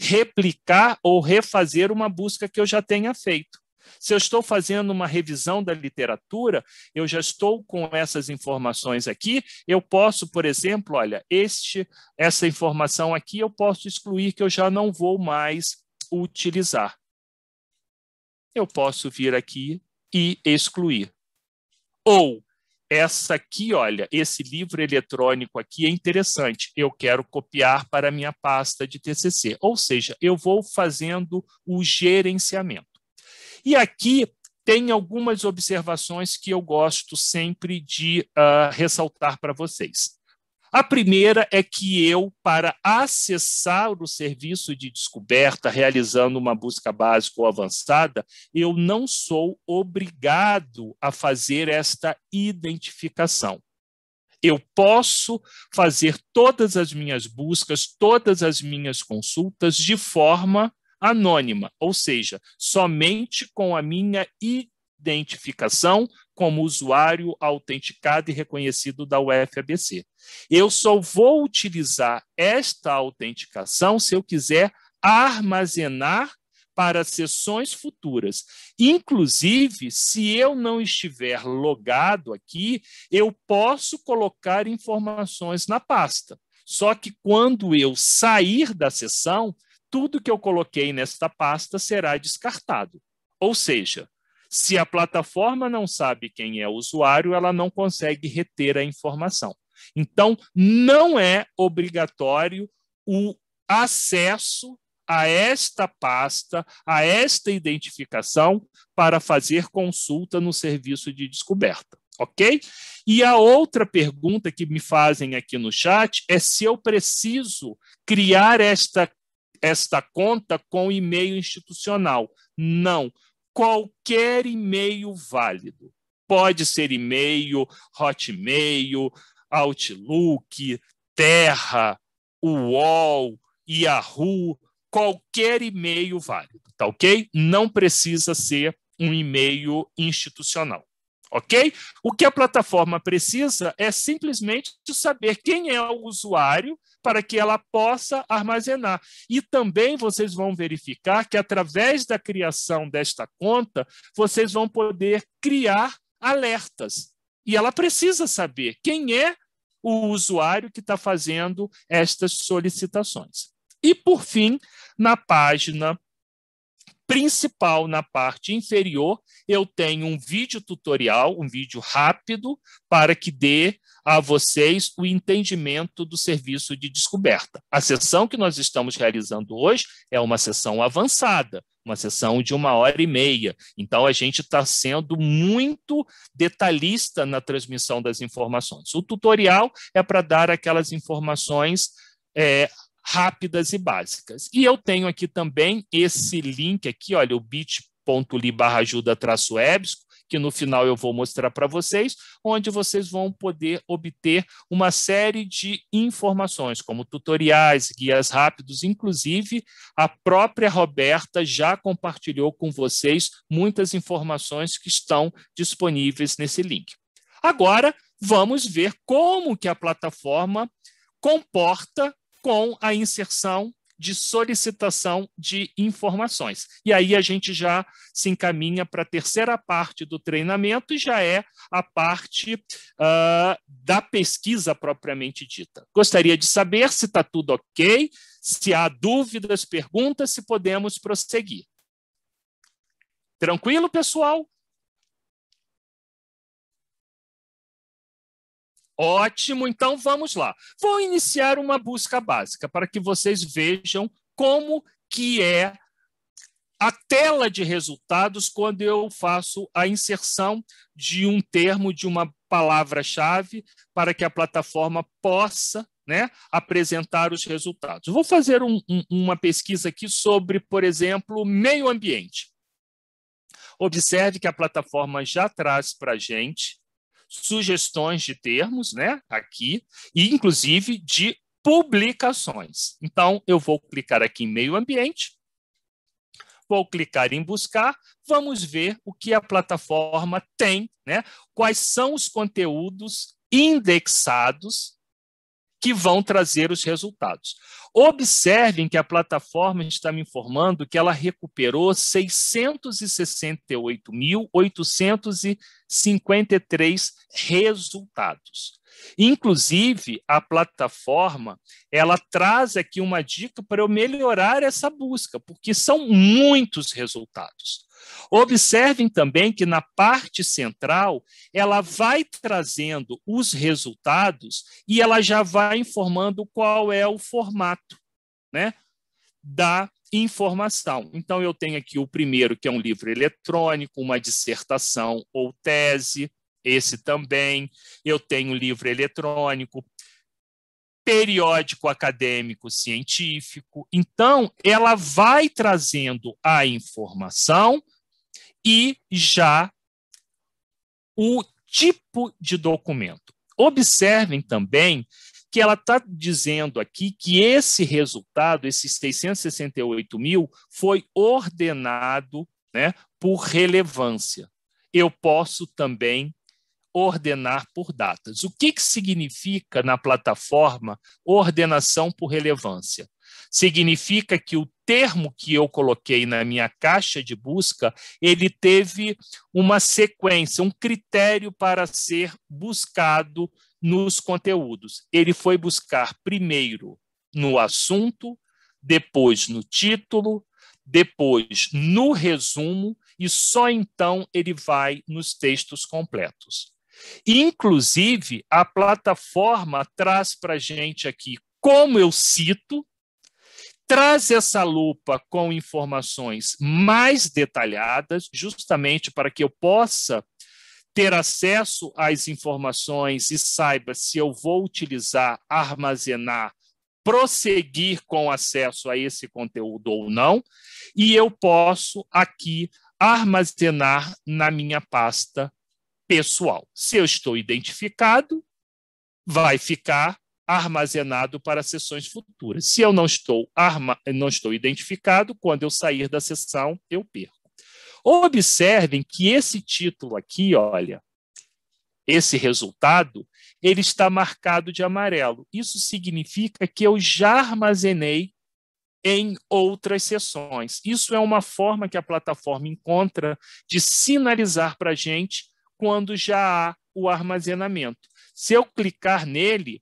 replicar ou refazer uma busca que eu já tenha feito. Se eu estou fazendo uma revisão da literatura, eu já estou com essas informações aqui, eu posso, por exemplo, olha, este, essa informação aqui eu posso excluir que eu já não vou mais utilizar. Eu posso vir aqui e excluir. Ou essa aqui, olha, esse livro eletrônico aqui é interessante, eu quero copiar para a minha pasta de TCC. Ou seja, eu vou fazendo o gerenciamento. E aqui tem algumas observações que eu gosto sempre de uh, ressaltar para vocês. A primeira é que eu, para acessar o serviço de descoberta, realizando uma busca básica ou avançada, eu não sou obrigado a fazer esta identificação. Eu posso fazer todas as minhas buscas, todas as minhas consultas de forma anônima, ou seja, somente com a minha identificação identificação como usuário autenticado e reconhecido da UFABC. Eu só vou utilizar esta autenticação se eu quiser armazenar para sessões futuras. Inclusive, se eu não estiver logado aqui, eu posso colocar informações na pasta. Só que quando eu sair da sessão, tudo que eu coloquei nesta pasta será descartado. Ou seja, se a plataforma não sabe quem é o usuário, ela não consegue reter a informação. Então, não é obrigatório o acesso a esta pasta, a esta identificação, para fazer consulta no serviço de descoberta. Ok? E a outra pergunta que me fazem aqui no chat é se eu preciso criar esta, esta conta com e-mail institucional. Não, qualquer e-mail válido. Pode ser e-mail, Hotmail, Outlook, Terra, UOL, Yahoo, qualquer e-mail válido, tá ok? Não precisa ser um e-mail institucional ok? O que a plataforma precisa é simplesmente saber quem é o usuário para que ela possa armazenar. E também vocês vão verificar que através da criação desta conta, vocês vão poder criar alertas. E ela precisa saber quem é o usuário que está fazendo estas solicitações. E por fim, na página principal, na parte inferior, eu tenho um vídeo tutorial, um vídeo rápido, para que dê a vocês o entendimento do serviço de descoberta. A sessão que nós estamos realizando hoje é uma sessão avançada, uma sessão de uma hora e meia. Então, a gente está sendo muito detalhista na transmissão das informações. O tutorial é para dar aquelas informações é, rápidas e básicas. E eu tenho aqui também esse link aqui, olha, o bit.ly barra ajuda traço ebsco, que no final eu vou mostrar para vocês, onde vocês vão poder obter uma série de informações, como tutoriais, guias rápidos, inclusive a própria Roberta já compartilhou com vocês muitas informações que estão disponíveis nesse link. Agora, vamos ver como que a plataforma comporta com a inserção de solicitação de informações. E aí a gente já se encaminha para a terceira parte do treinamento, e já é a parte uh, da pesquisa propriamente dita. Gostaria de saber se está tudo ok, se há dúvidas, perguntas, se podemos prosseguir. Tranquilo, pessoal? Ótimo, então vamos lá. Vou iniciar uma busca básica para que vocês vejam como que é a tela de resultados quando eu faço a inserção de um termo, de uma palavra-chave, para que a plataforma possa né, apresentar os resultados. vou fazer um, um, uma pesquisa aqui sobre, por exemplo, meio ambiente. Observe que a plataforma já traz para a gente sugestões de termos, né, aqui, e inclusive de publicações. Então, eu vou clicar aqui em meio ambiente, vou clicar em buscar, vamos ver o que a plataforma tem, né? quais são os conteúdos indexados que vão trazer os resultados. Observem que a plataforma está me informando que ela recuperou 668.853 resultados. Inclusive, a plataforma, ela traz aqui uma dica para eu melhorar essa busca, porque são muitos resultados. Observem também que na parte central, ela vai trazendo os resultados e ela já vai informando qual é o formato né, da informação. Então, eu tenho aqui o primeiro, que é um livro eletrônico, uma dissertação ou tese, esse também. Eu tenho livro eletrônico, periódico acadêmico científico. Então, ela vai trazendo a informação e já o tipo de documento. Observem também que ela está dizendo aqui que esse resultado, esses 668 mil, foi ordenado né, por relevância. Eu posso também ordenar por datas. O que, que significa na plataforma ordenação por relevância? Significa que o termo que eu coloquei na minha caixa de busca, ele teve uma sequência, um critério para ser buscado nos conteúdos. Ele foi buscar primeiro no assunto, depois no título, depois no resumo e só então ele vai nos textos completos. Inclusive, a plataforma traz para a gente aqui como eu cito traz essa lupa com informações mais detalhadas, justamente para que eu possa ter acesso às informações e saiba se eu vou utilizar, armazenar, prosseguir com acesso a esse conteúdo ou não, e eu posso aqui armazenar na minha pasta pessoal. Se eu estou identificado, vai ficar armazenado para sessões futuras. Se eu não estou, arma, não estou identificado, quando eu sair da sessão, eu perco. Observem que esse título aqui, olha, esse resultado, ele está marcado de amarelo. Isso significa que eu já armazenei em outras sessões. Isso é uma forma que a plataforma encontra de sinalizar para a gente quando já há o armazenamento. Se eu clicar nele,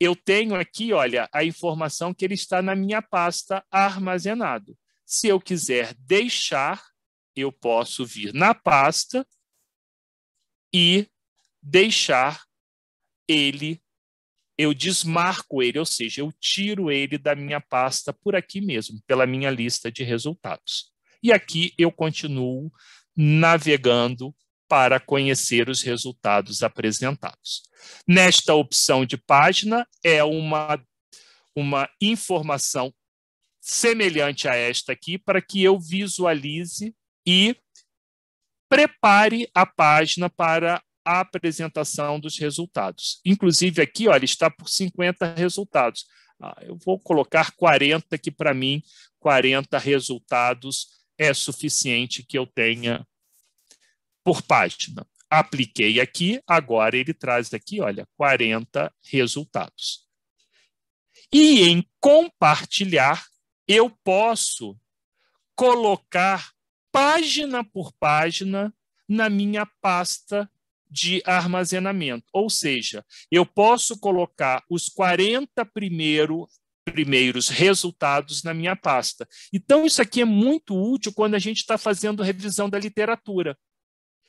eu tenho aqui, olha, a informação que ele está na minha pasta armazenado. Se eu quiser deixar, eu posso vir na pasta e deixar ele, eu desmarco ele, ou seja, eu tiro ele da minha pasta por aqui mesmo, pela minha lista de resultados. E aqui eu continuo navegando para conhecer os resultados apresentados. Nesta opção de página, é uma, uma informação semelhante a esta aqui, para que eu visualize e prepare a página para a apresentação dos resultados. Inclusive, aqui, olha, está por 50 resultados. Ah, eu vou colocar 40, que para mim, 40 resultados é suficiente que eu tenha por página. Apliquei aqui, agora ele traz aqui, olha, 40 resultados. E em compartilhar, eu posso colocar página por página na minha pasta de armazenamento. Ou seja, eu posso colocar os 40 primeiro, primeiros resultados na minha pasta. Então, isso aqui é muito útil quando a gente está fazendo revisão da literatura.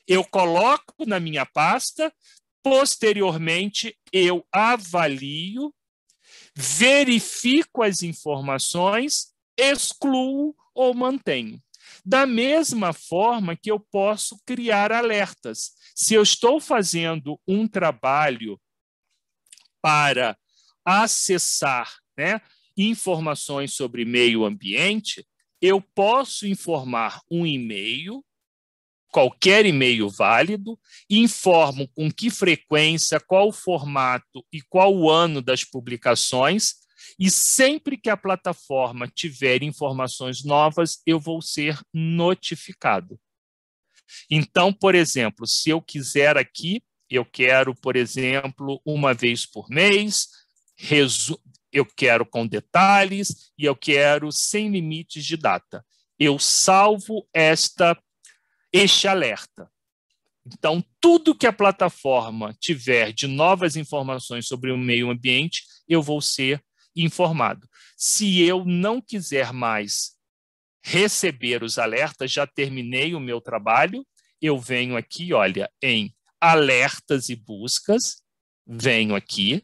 Eu coloco na minha pasta, posteriormente eu avalio, verifico as informações, excluo ou mantenho. Da mesma forma que eu posso criar alertas. Se eu estou fazendo um trabalho para acessar né, informações sobre meio ambiente, eu posso informar um e-mail qualquer e-mail válido, informo com que frequência, qual o formato e qual o ano das publicações, e sempre que a plataforma tiver informações novas, eu vou ser notificado. Então, por exemplo, se eu quiser aqui, eu quero, por exemplo, uma vez por mês, eu quero com detalhes e eu quero sem limites de data. Eu salvo esta este alerta. Então, tudo que a plataforma tiver de novas informações sobre o meio ambiente, eu vou ser informado. Se eu não quiser mais receber os alertas, já terminei o meu trabalho, eu venho aqui, olha, em alertas e buscas, venho aqui,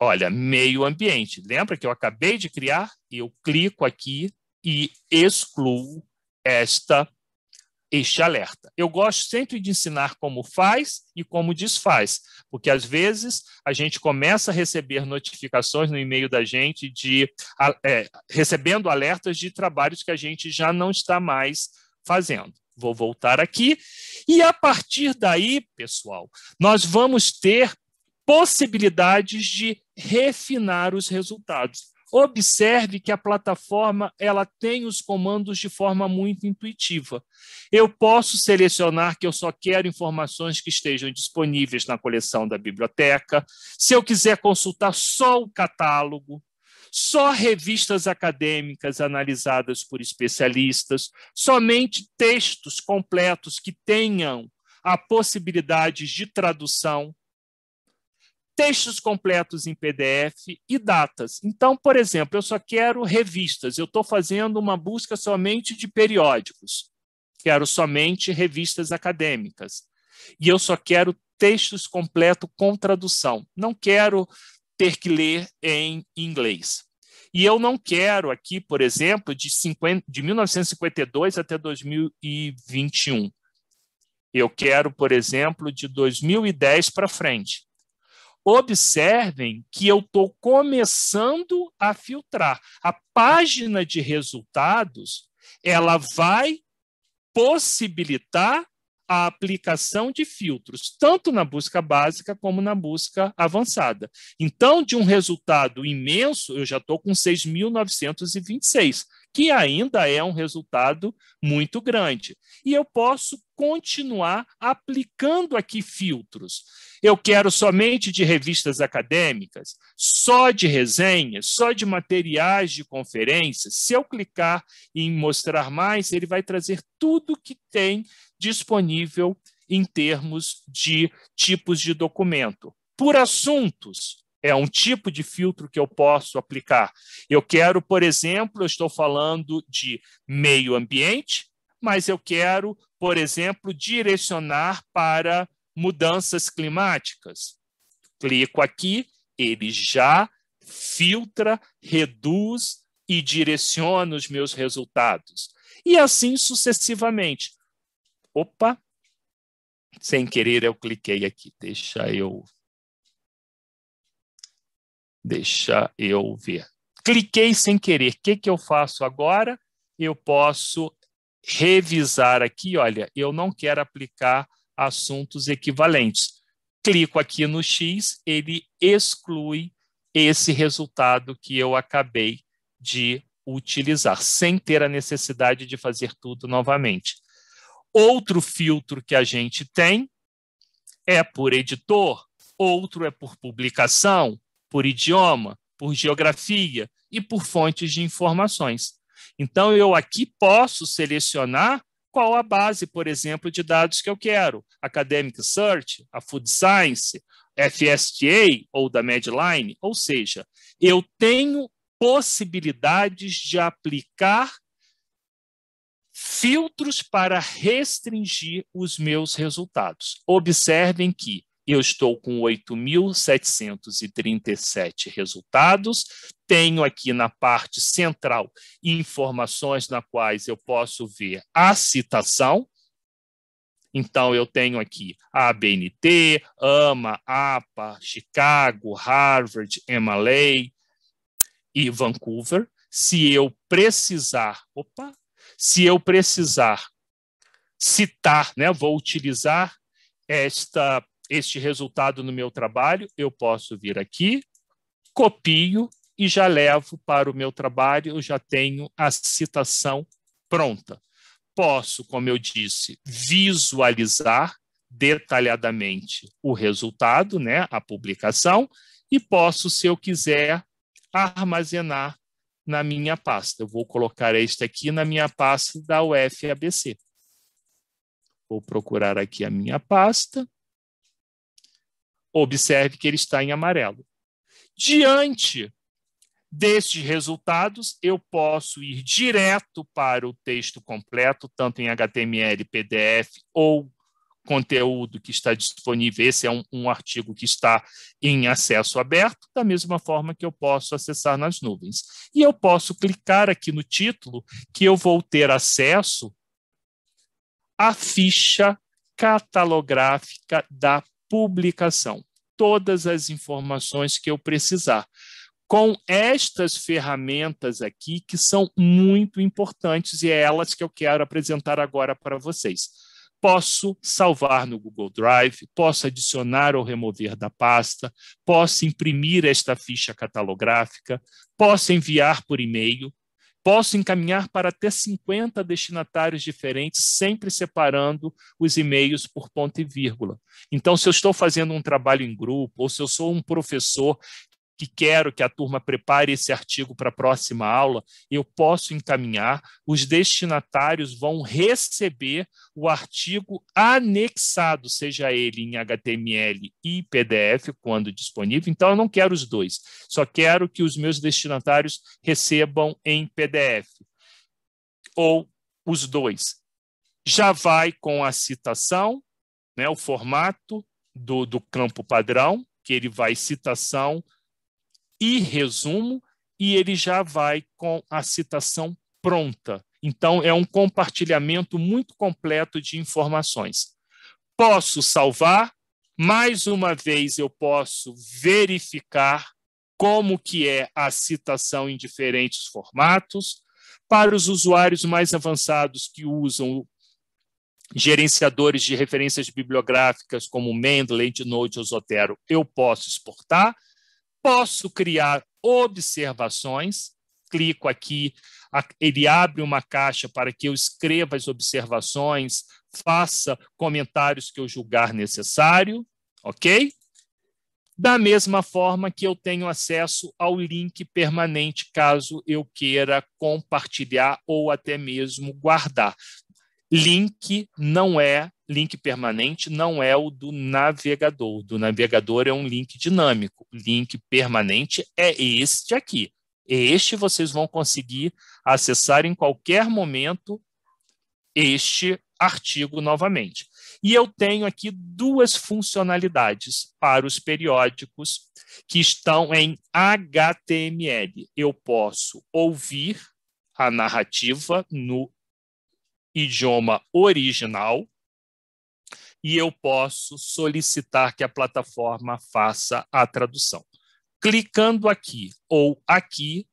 olha, meio ambiente. Lembra que eu acabei de criar? Eu clico aqui e excluo esta este alerta. Eu gosto sempre de ensinar como faz e como desfaz, porque às vezes a gente começa a receber notificações no e-mail da gente de é, recebendo alertas de trabalhos que a gente já não está mais fazendo. Vou voltar aqui e a partir daí, pessoal, nós vamos ter possibilidades de refinar os resultados. Observe que a plataforma ela tem os comandos de forma muito intuitiva. Eu posso selecionar que eu só quero informações que estejam disponíveis na coleção da biblioteca. Se eu quiser consultar só o catálogo, só revistas acadêmicas analisadas por especialistas, somente textos completos que tenham a possibilidade de tradução textos completos em PDF e datas. Então, por exemplo, eu só quero revistas, eu estou fazendo uma busca somente de periódicos, quero somente revistas acadêmicas, e eu só quero textos completos com tradução, não quero ter que ler em inglês. E eu não quero aqui, por exemplo, de, 50, de 1952 até 2021. Eu quero, por exemplo, de 2010 para frente observem que eu estou começando a filtrar. A página de resultados ela vai possibilitar a aplicação de filtros, tanto na busca básica como na busca avançada. Então, de um resultado imenso, eu já estou com 6.926 que ainda é um resultado muito grande. E eu posso continuar aplicando aqui filtros. Eu quero somente de revistas acadêmicas, só de resenhas, só de materiais de conferências. Se eu clicar em mostrar mais, ele vai trazer tudo que tem disponível em termos de tipos de documento. Por assuntos, é um tipo de filtro que eu posso aplicar. Eu quero, por exemplo, eu estou falando de meio ambiente, mas eu quero, por exemplo, direcionar para mudanças climáticas. Clico aqui, ele já filtra, reduz e direciona os meus resultados. E assim sucessivamente. Opa! Sem querer eu cliquei aqui, deixa eu Deixa eu ver. Cliquei sem querer. O que, que eu faço agora? Eu posso revisar aqui. Olha, eu não quero aplicar assuntos equivalentes. Clico aqui no X, ele exclui esse resultado que eu acabei de utilizar, sem ter a necessidade de fazer tudo novamente. Outro filtro que a gente tem é por editor, outro é por publicação, por idioma, por geografia e por fontes de informações. Então, eu aqui posso selecionar qual a base, por exemplo, de dados que eu quero: Academic Search, a Food Science, FSTA ou da Medline. Ou seja, eu tenho possibilidades de aplicar filtros para restringir os meus resultados. Observem que eu estou com 8.737 resultados. Tenho aqui na parte central informações na quais eu posso ver a citação. Então, eu tenho aqui a ABNT, AMA, APA, Chicago, Harvard, MLA e Vancouver. Se eu precisar, opa, se eu precisar citar, né, vou utilizar esta este resultado no meu trabalho, eu posso vir aqui, copio e já levo para o meu trabalho, eu já tenho a citação pronta. Posso, como eu disse, visualizar detalhadamente o resultado, né, a publicação, e posso, se eu quiser, armazenar na minha pasta. Eu vou colocar este aqui na minha pasta da UFABC. Vou procurar aqui a minha pasta. Observe que ele está em amarelo. Diante destes resultados, eu posso ir direto para o texto completo, tanto em HTML, PDF ou conteúdo que está disponível. Esse é um, um, artigo que está em acesso aberto, da mesma forma que eu posso acessar nas nuvens. E eu posso clicar aqui no título, que eu vou ter acesso à ficha catalográfica da publicação. Todas as informações que eu precisar. Com estas ferramentas aqui, que são muito importantes e é elas que eu quero apresentar agora para vocês. Posso salvar no Google Drive, posso adicionar ou remover da pasta, posso imprimir esta ficha catalográfica, posso enviar por e-mail, Posso encaminhar para até 50 destinatários diferentes, sempre separando os e-mails por ponto e vírgula. Então, se eu estou fazendo um trabalho em grupo, ou se eu sou um professor que quero que a turma prepare esse artigo para a próxima aula, eu posso encaminhar, os destinatários vão receber o artigo anexado, seja ele em HTML e PDF, quando disponível. Então, eu não quero os dois, só quero que os meus destinatários recebam em PDF ou os dois. Já vai com a citação, né, o formato do, do campo padrão, que ele vai citação, e resumo, e ele já vai com a citação pronta. Então, é um compartilhamento muito completo de informações. Posso salvar, mais uma vez eu posso verificar como que é a citação em diferentes formatos. Para os usuários mais avançados que usam gerenciadores de referências bibliográficas como Mendeley, Node ou Zotero, eu posso exportar posso criar observações. Clico aqui, ele abre uma caixa para que eu escreva as observações, faça comentários que eu julgar necessário, ok? Da mesma forma que eu tenho acesso ao link permanente, caso eu queira compartilhar ou até mesmo guardar. Link não é link permanente não é o do navegador. O do navegador é um link dinâmico. O link permanente é este aqui. Este vocês vão conseguir acessar em qualquer momento este artigo novamente. E eu tenho aqui duas funcionalidades para os periódicos que estão em HTML. Eu posso ouvir a narrativa no idioma original e eu posso solicitar que a plataforma faça a tradução. Clicando aqui ou aqui,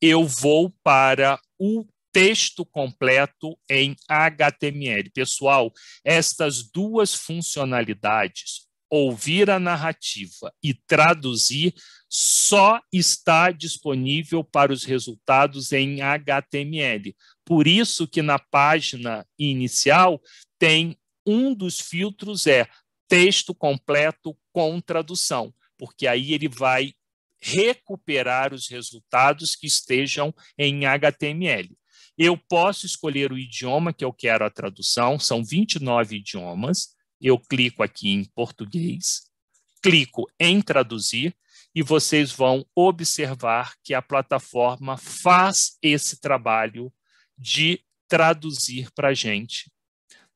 eu vou para o texto completo em HTML. Pessoal, estas duas funcionalidades, ouvir a narrativa e traduzir, só está disponível para os resultados em HTML. Por isso que na página inicial tem um dos filtros é texto completo com tradução, porque aí ele vai recuperar os resultados que estejam em HTML. Eu posso escolher o idioma que eu quero a tradução, são 29 idiomas. Eu clico aqui em português, clico em traduzir e vocês vão observar que a plataforma faz esse trabalho de traduzir para a gente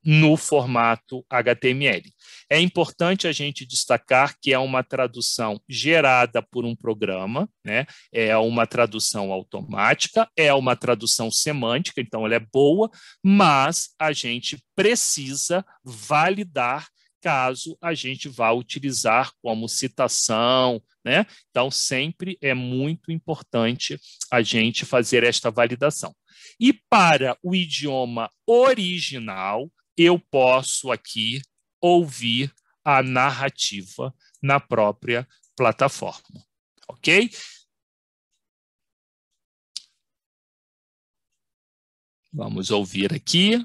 no formato HTML. É importante a gente destacar que é uma tradução gerada por um programa, né? é uma tradução automática, é uma tradução semântica, então ela é boa, mas a gente precisa validar caso a gente vá utilizar como citação, né? Então, sempre é muito importante a gente fazer esta validação. E para o idioma original, eu posso aqui ouvir a narrativa na própria plataforma. Ok? Vamos ouvir aqui.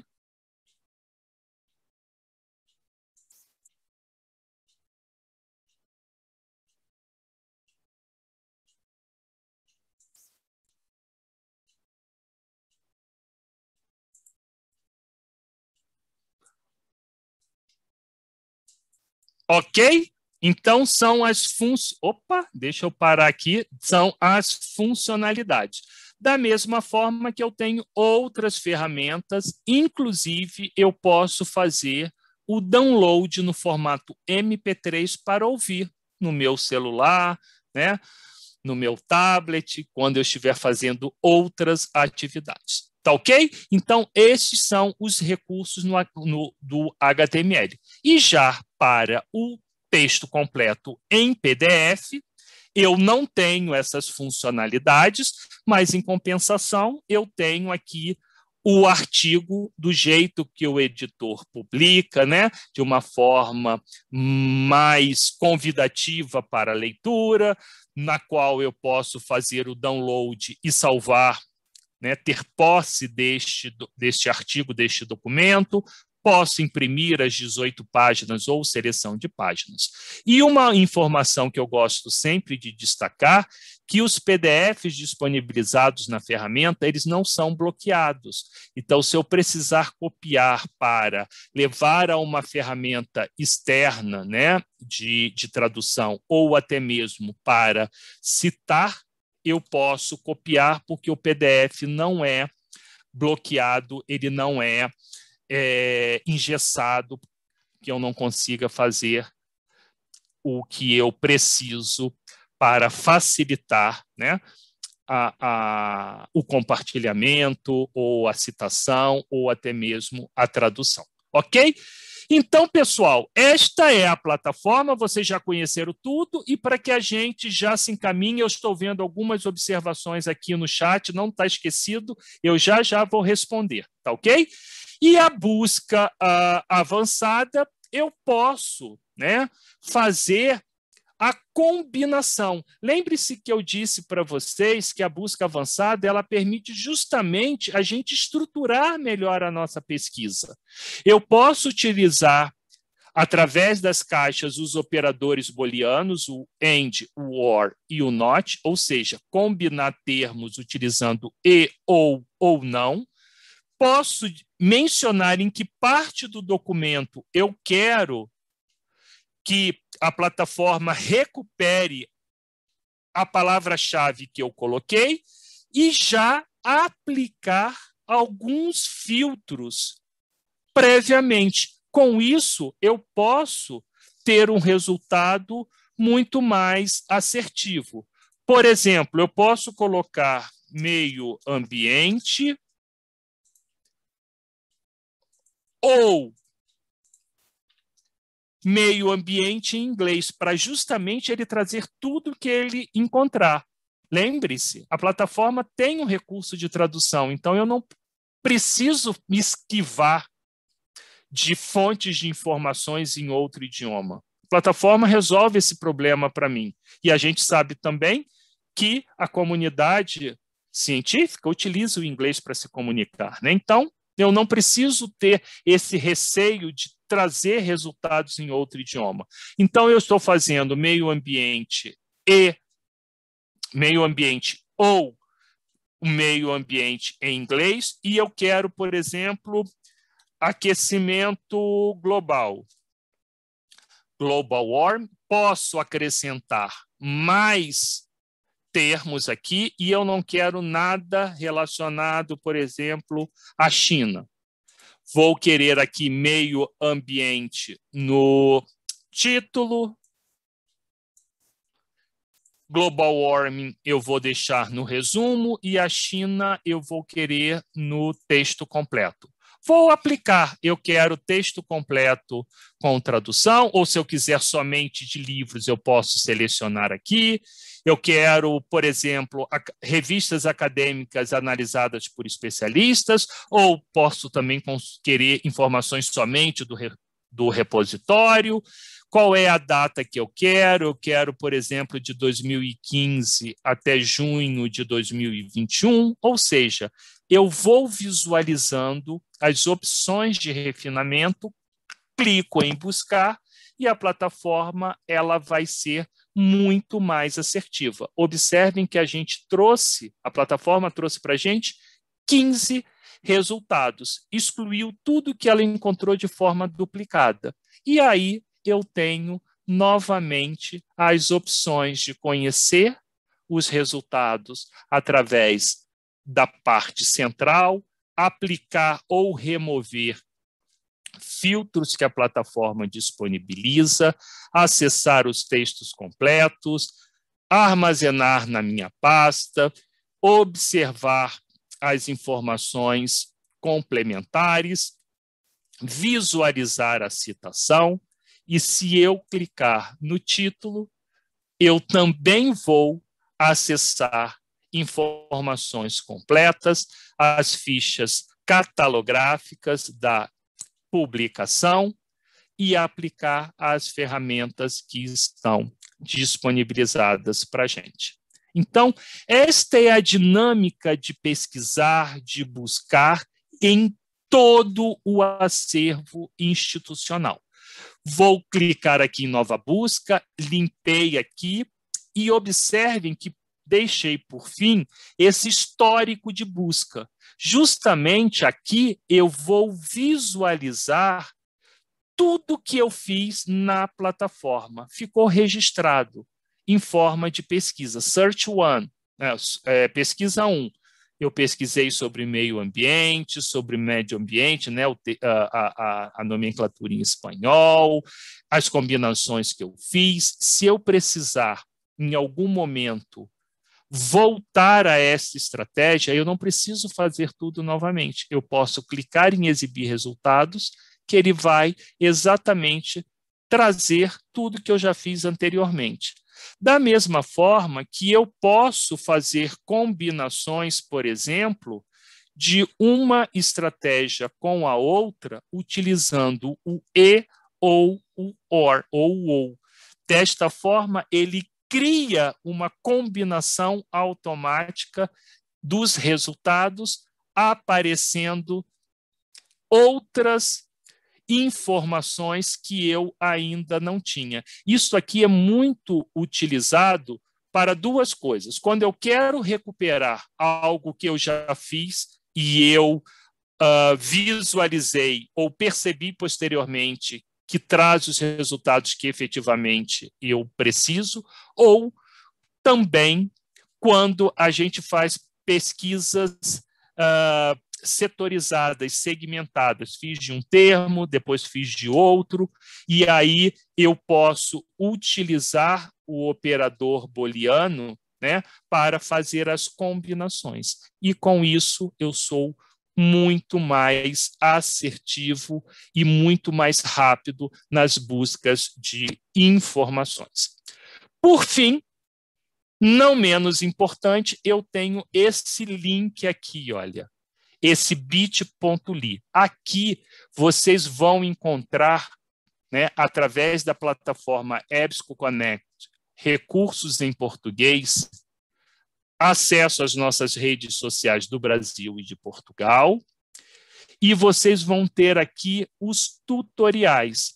Ok? Então são as funções. Opa, deixa eu parar aqui. São as funcionalidades. Da mesma forma que eu tenho outras ferramentas, inclusive eu posso fazer o download no formato MP3 para ouvir no meu celular, né? no meu tablet, quando eu estiver fazendo outras atividades. Tá ok? Então, esses são os recursos no, no, do HTML. E já para o texto completo em PDF, eu não tenho essas funcionalidades, mas em compensação, eu tenho aqui o artigo do jeito que o editor publica, né? de uma forma mais convidativa para a leitura, na qual eu posso fazer o download e salvar né, ter posse deste, deste artigo, deste documento, posso imprimir as 18 páginas ou seleção de páginas. E uma informação que eu gosto sempre de destacar, que os PDFs disponibilizados na ferramenta, eles não são bloqueados. Então, se eu precisar copiar para levar a uma ferramenta externa né, de, de tradução ou até mesmo para citar eu posso copiar, porque o PDF não é bloqueado, ele não é, é engessado, que eu não consiga fazer o que eu preciso para facilitar né, a, a, o compartilhamento, ou a citação, ou até mesmo a tradução. Ok? Então, pessoal, esta é a plataforma, vocês já conheceram tudo, e para que a gente já se encaminhe, eu estou vendo algumas observações aqui no chat, não está esquecido, eu já já vou responder, tá ok? E a busca uh, avançada, eu posso né, fazer a combinação. Lembre-se que eu disse para vocês que a busca avançada ela permite justamente a gente estruturar melhor a nossa pesquisa. Eu posso utilizar através das caixas os operadores booleanos, o AND, o OR e o NOT, ou seja, combinar termos utilizando e ou ou não. Posso mencionar em que parte do documento eu quero que a plataforma recupere a palavra-chave que eu coloquei e já aplicar alguns filtros previamente. Com isso, eu posso ter um resultado muito mais assertivo. Por exemplo, eu posso colocar meio ambiente ou meio ambiente em inglês, para justamente ele trazer tudo que ele encontrar. Lembre-se, a plataforma tem um recurso de tradução, então eu não preciso me esquivar de fontes de informações em outro idioma. A plataforma resolve esse problema para mim. E a gente sabe também que a comunidade científica utiliza o inglês para se comunicar. Né? Então, eu não preciso ter esse receio de trazer resultados em outro idioma. Então eu estou fazendo meio ambiente e meio ambiente ou o meio ambiente em inglês e eu quero, por exemplo, aquecimento global. Global warm, posso acrescentar mais termos aqui e eu não quero nada relacionado, por exemplo, à China. Vou querer aqui meio ambiente no título. Global warming eu vou deixar no resumo e a China eu vou querer no texto completo. Vou aplicar, eu quero texto completo com tradução, ou se eu quiser somente de livros, eu posso selecionar aqui. Eu quero, por exemplo, revistas acadêmicas analisadas por especialistas, ou posso também querer informações somente do, re do repositório. Qual é a data que eu quero? Eu quero, por exemplo, de 2015 até junho de 2021, ou seja, eu vou visualizando as opções de refinamento, clico em buscar e a plataforma ela vai ser muito mais assertiva. Observem que a gente trouxe, a plataforma trouxe para a gente 15 resultados, excluiu tudo que ela encontrou de forma duplicada. E aí eu tenho novamente as opções de conhecer os resultados através da parte central, aplicar ou remover filtros que a plataforma disponibiliza, acessar os textos completos, armazenar na minha pasta, observar as informações complementares, visualizar a citação, e se eu clicar no título, eu também vou acessar informações completas, as fichas catalográficas da publicação e aplicar as ferramentas que estão disponibilizadas para a gente. Então, esta é a dinâmica de pesquisar, de buscar em todo o acervo institucional. Vou clicar aqui em nova busca, limpei aqui e observem que deixei por fim esse histórico de busca. Justamente aqui eu vou visualizar tudo que eu fiz na plataforma. Ficou registrado em forma de pesquisa. Search One, né, é, pesquisa 1. Um. Eu pesquisei sobre meio ambiente, sobre médio ambiente, né, a, a, a nomenclatura em espanhol, as combinações que eu fiz. Se eu precisar, em algum momento, voltar a essa estratégia, eu não preciso fazer tudo novamente. Eu posso clicar em exibir resultados, que ele vai exatamente trazer tudo que eu já fiz anteriormente. Da mesma forma que eu posso fazer combinações, por exemplo, de uma estratégia com a outra, utilizando o e ou o or ou o ou. Desta forma, ele cria uma combinação automática dos resultados aparecendo outras informações que eu ainda não tinha. Isso aqui é muito utilizado para duas coisas. Quando eu quero recuperar algo que eu já fiz e eu uh, visualizei ou percebi posteriormente que traz os resultados que efetivamente eu preciso, ou também quando a gente faz pesquisas uh, setorizadas, segmentadas. Fiz de um termo, depois fiz de outro, e aí eu posso utilizar o operador booleano né, para fazer as combinações. E com isso eu sou muito mais assertivo e muito mais rápido nas buscas de informações. Por fim, não menos importante, eu tenho esse link aqui, olha, esse bit.ly. Aqui vocês vão encontrar, né, através da plataforma EBSCO Connect, recursos em português acesso às nossas redes sociais do Brasil e de Portugal. E vocês vão ter aqui os tutoriais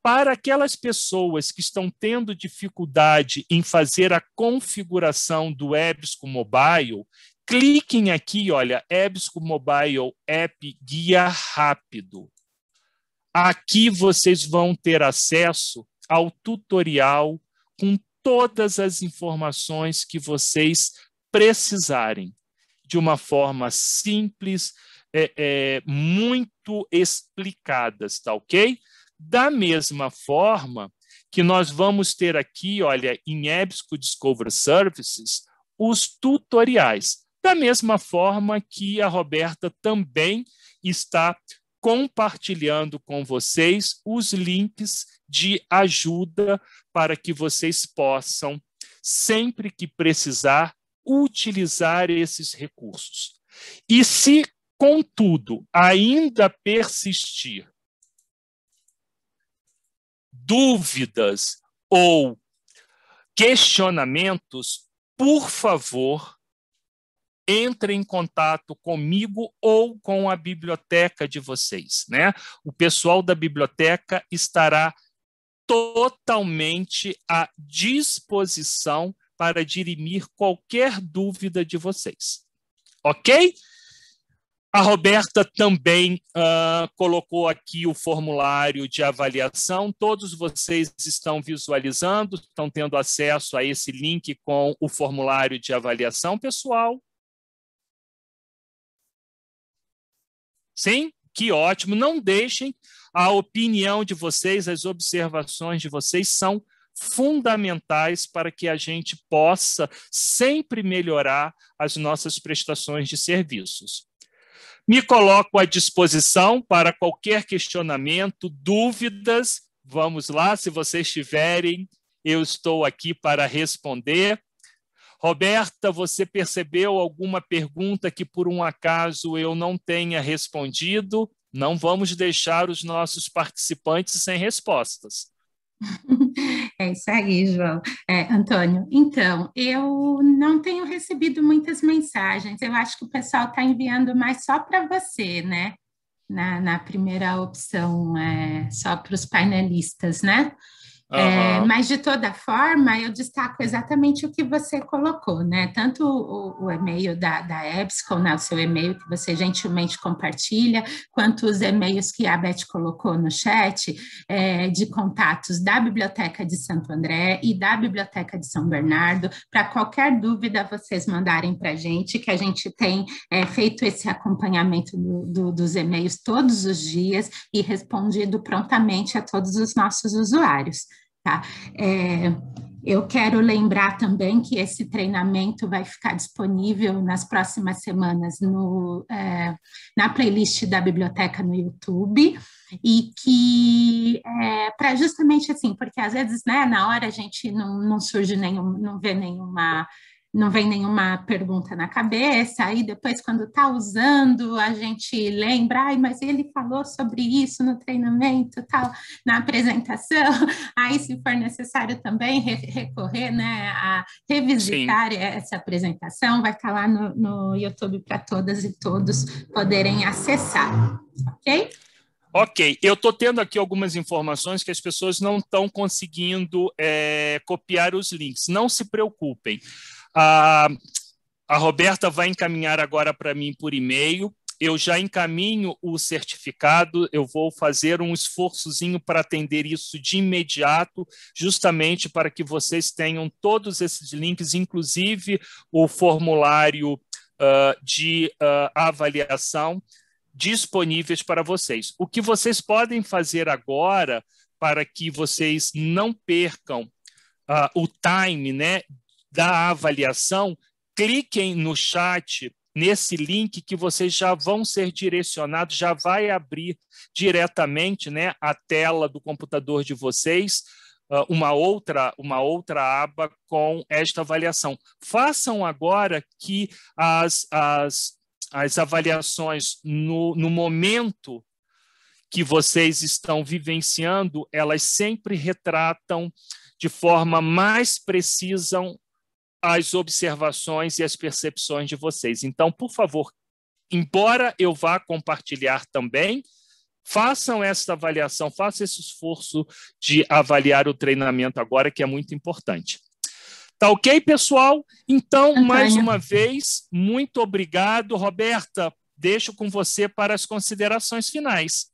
para aquelas pessoas que estão tendo dificuldade em fazer a configuração do EBSCO Mobile, cliquem aqui, olha, EBSCO Mobile App Guia Rápido. Aqui vocês vão ter acesso ao tutorial com todas as informações que vocês precisarem, de uma forma simples, é, é, muito explicadas, tá ok? Da mesma forma que nós vamos ter aqui, olha, em EBSCO Discover Services, os tutoriais. Da mesma forma que a Roberta também está compartilhando com vocês os links de ajuda para que vocês possam, sempre que precisar, utilizar esses recursos. E se, contudo, ainda persistir dúvidas ou questionamentos, por favor, entre em contato comigo ou com a biblioteca de vocês, né? O pessoal da biblioteca estará totalmente à disposição para dirimir qualquer dúvida de vocês. Ok? A Roberta também uh, colocou aqui o formulário de avaliação. Todos vocês estão visualizando, estão tendo acesso a esse link com o formulário de avaliação pessoal. Sim? Que ótimo. Não deixem a opinião de vocês, as observações de vocês são fundamentais para que a gente possa sempre melhorar as nossas prestações de serviços. Me coloco à disposição para qualquer questionamento, dúvidas. Vamos lá, se vocês tiverem, eu estou aqui para responder. Roberta, você percebeu alguma pergunta que por um acaso eu não tenha respondido? Não vamos deixar os nossos participantes sem respostas. É isso aí, João. É, Antônio, então, eu não tenho recebido muitas mensagens, eu acho que o pessoal está enviando mais só para você, né? Na, na primeira opção, é, só para os painelistas, né? Uhum. É, mas, de toda forma, eu destaco exatamente o que você colocou, né? Tanto o, o e-mail da, da EBSCO, né? o seu e-mail que você gentilmente compartilha, quanto os e-mails que a Beth colocou no chat, é, de contatos da Biblioteca de Santo André e da Biblioteca de São Bernardo. Para qualquer dúvida, vocês mandarem para a gente, que a gente tem é, feito esse acompanhamento do, do, dos e-mails todos os dias e respondido prontamente a todos os nossos usuários. Tá? É, eu quero lembrar também que esse treinamento vai ficar disponível nas próximas semanas no, é, na playlist da biblioteca no YouTube e que é, para justamente assim, porque às vezes né, na hora a gente não, não surge nenhum, não vê nenhuma não vem nenhuma pergunta na cabeça, aí depois, quando está usando, a gente lembra, ai, mas ele falou sobre isso no treinamento, tal, na apresentação, aí se for necessário também recorrer, né, a revisitar Sim. essa apresentação, vai estar tá lá no, no YouTube para todas e todos poderem acessar, ok? Ok, eu estou tendo aqui algumas informações que as pessoas não estão conseguindo é, copiar os links. Não se preocupem. A, a Roberta vai encaminhar agora para mim por e-mail. Eu já encaminho o certificado, eu vou fazer um esforçozinho para atender isso de imediato, justamente para que vocês tenham todos esses links, inclusive o formulário uh, de uh, avaliação disponíveis para vocês. O que vocês podem fazer agora para que vocês não percam uh, o time né, da avaliação, cliquem no chat nesse link que vocês já vão ser direcionados, já vai abrir diretamente né, a tela do computador de vocês, ah, uma outra, uma outra aba com esta avaliação. Façam agora que as, as, as avaliações no, no momento que vocês estão vivenciando, elas sempre retratam de forma mais precisam as observações e as percepções de vocês. Então, por favor, embora eu vá compartilhar também, façam esta avaliação, façam esse esforço de avaliar o treinamento agora, que é muito importante. Tá ok, pessoal? Então, Antônio. mais uma vez, muito obrigado. Roberta, deixo com você para as considerações finais.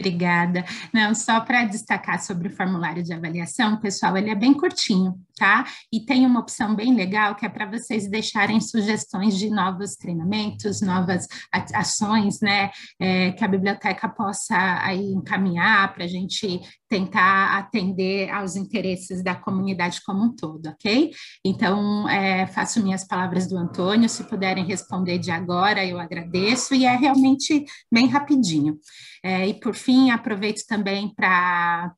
Obrigada. Não, só para destacar sobre o formulário de avaliação, pessoal, ele é bem curtinho, tá? E tem uma opção bem legal que é para vocês deixarem sugestões de novos treinamentos, novas ações, né? É, que a biblioteca possa aí encaminhar para a gente tentar atender aos interesses da comunidade como um todo, ok? Então, é, faço minhas palavras do Antônio, se puderem responder de agora, eu agradeço, e é realmente bem rapidinho. É, e por fim, aproveito também para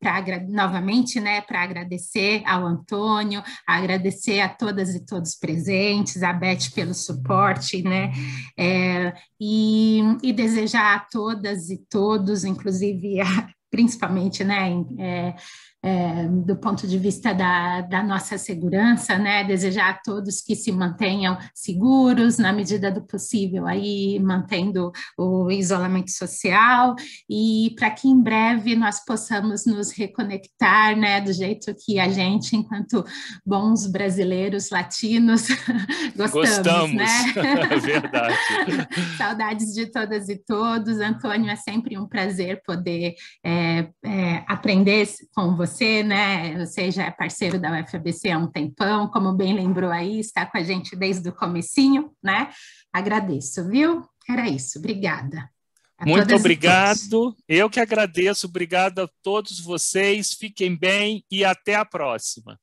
novamente né, para agradecer ao Antônio, agradecer a todas e todos presentes, a Beth pelo suporte, né? É, e, e desejar a todas e todos, inclusive a, principalmente, né, é, é, do ponto de vista da, da, nossa segurança, né? Desejar a todos que se mantenham seguros na medida do possível, aí mantendo o isolamento social e para que em breve nós possamos nos reconectar, né? Do jeito que a gente, enquanto bons brasileiros latinos, gostamos, gostamos. né? É verdade. Saudades de todas e todos. Antônio, é sempre um prazer poder é, é, aprender com você você, né? Você já é parceiro da UFABC há um tempão, como bem lembrou aí, está com a gente desde o comecinho, né? Agradeço, viu? Era isso, obrigada. A Muito obrigado. Eu que agradeço. Obrigado a todos vocês. Fiquem bem e até a próxima.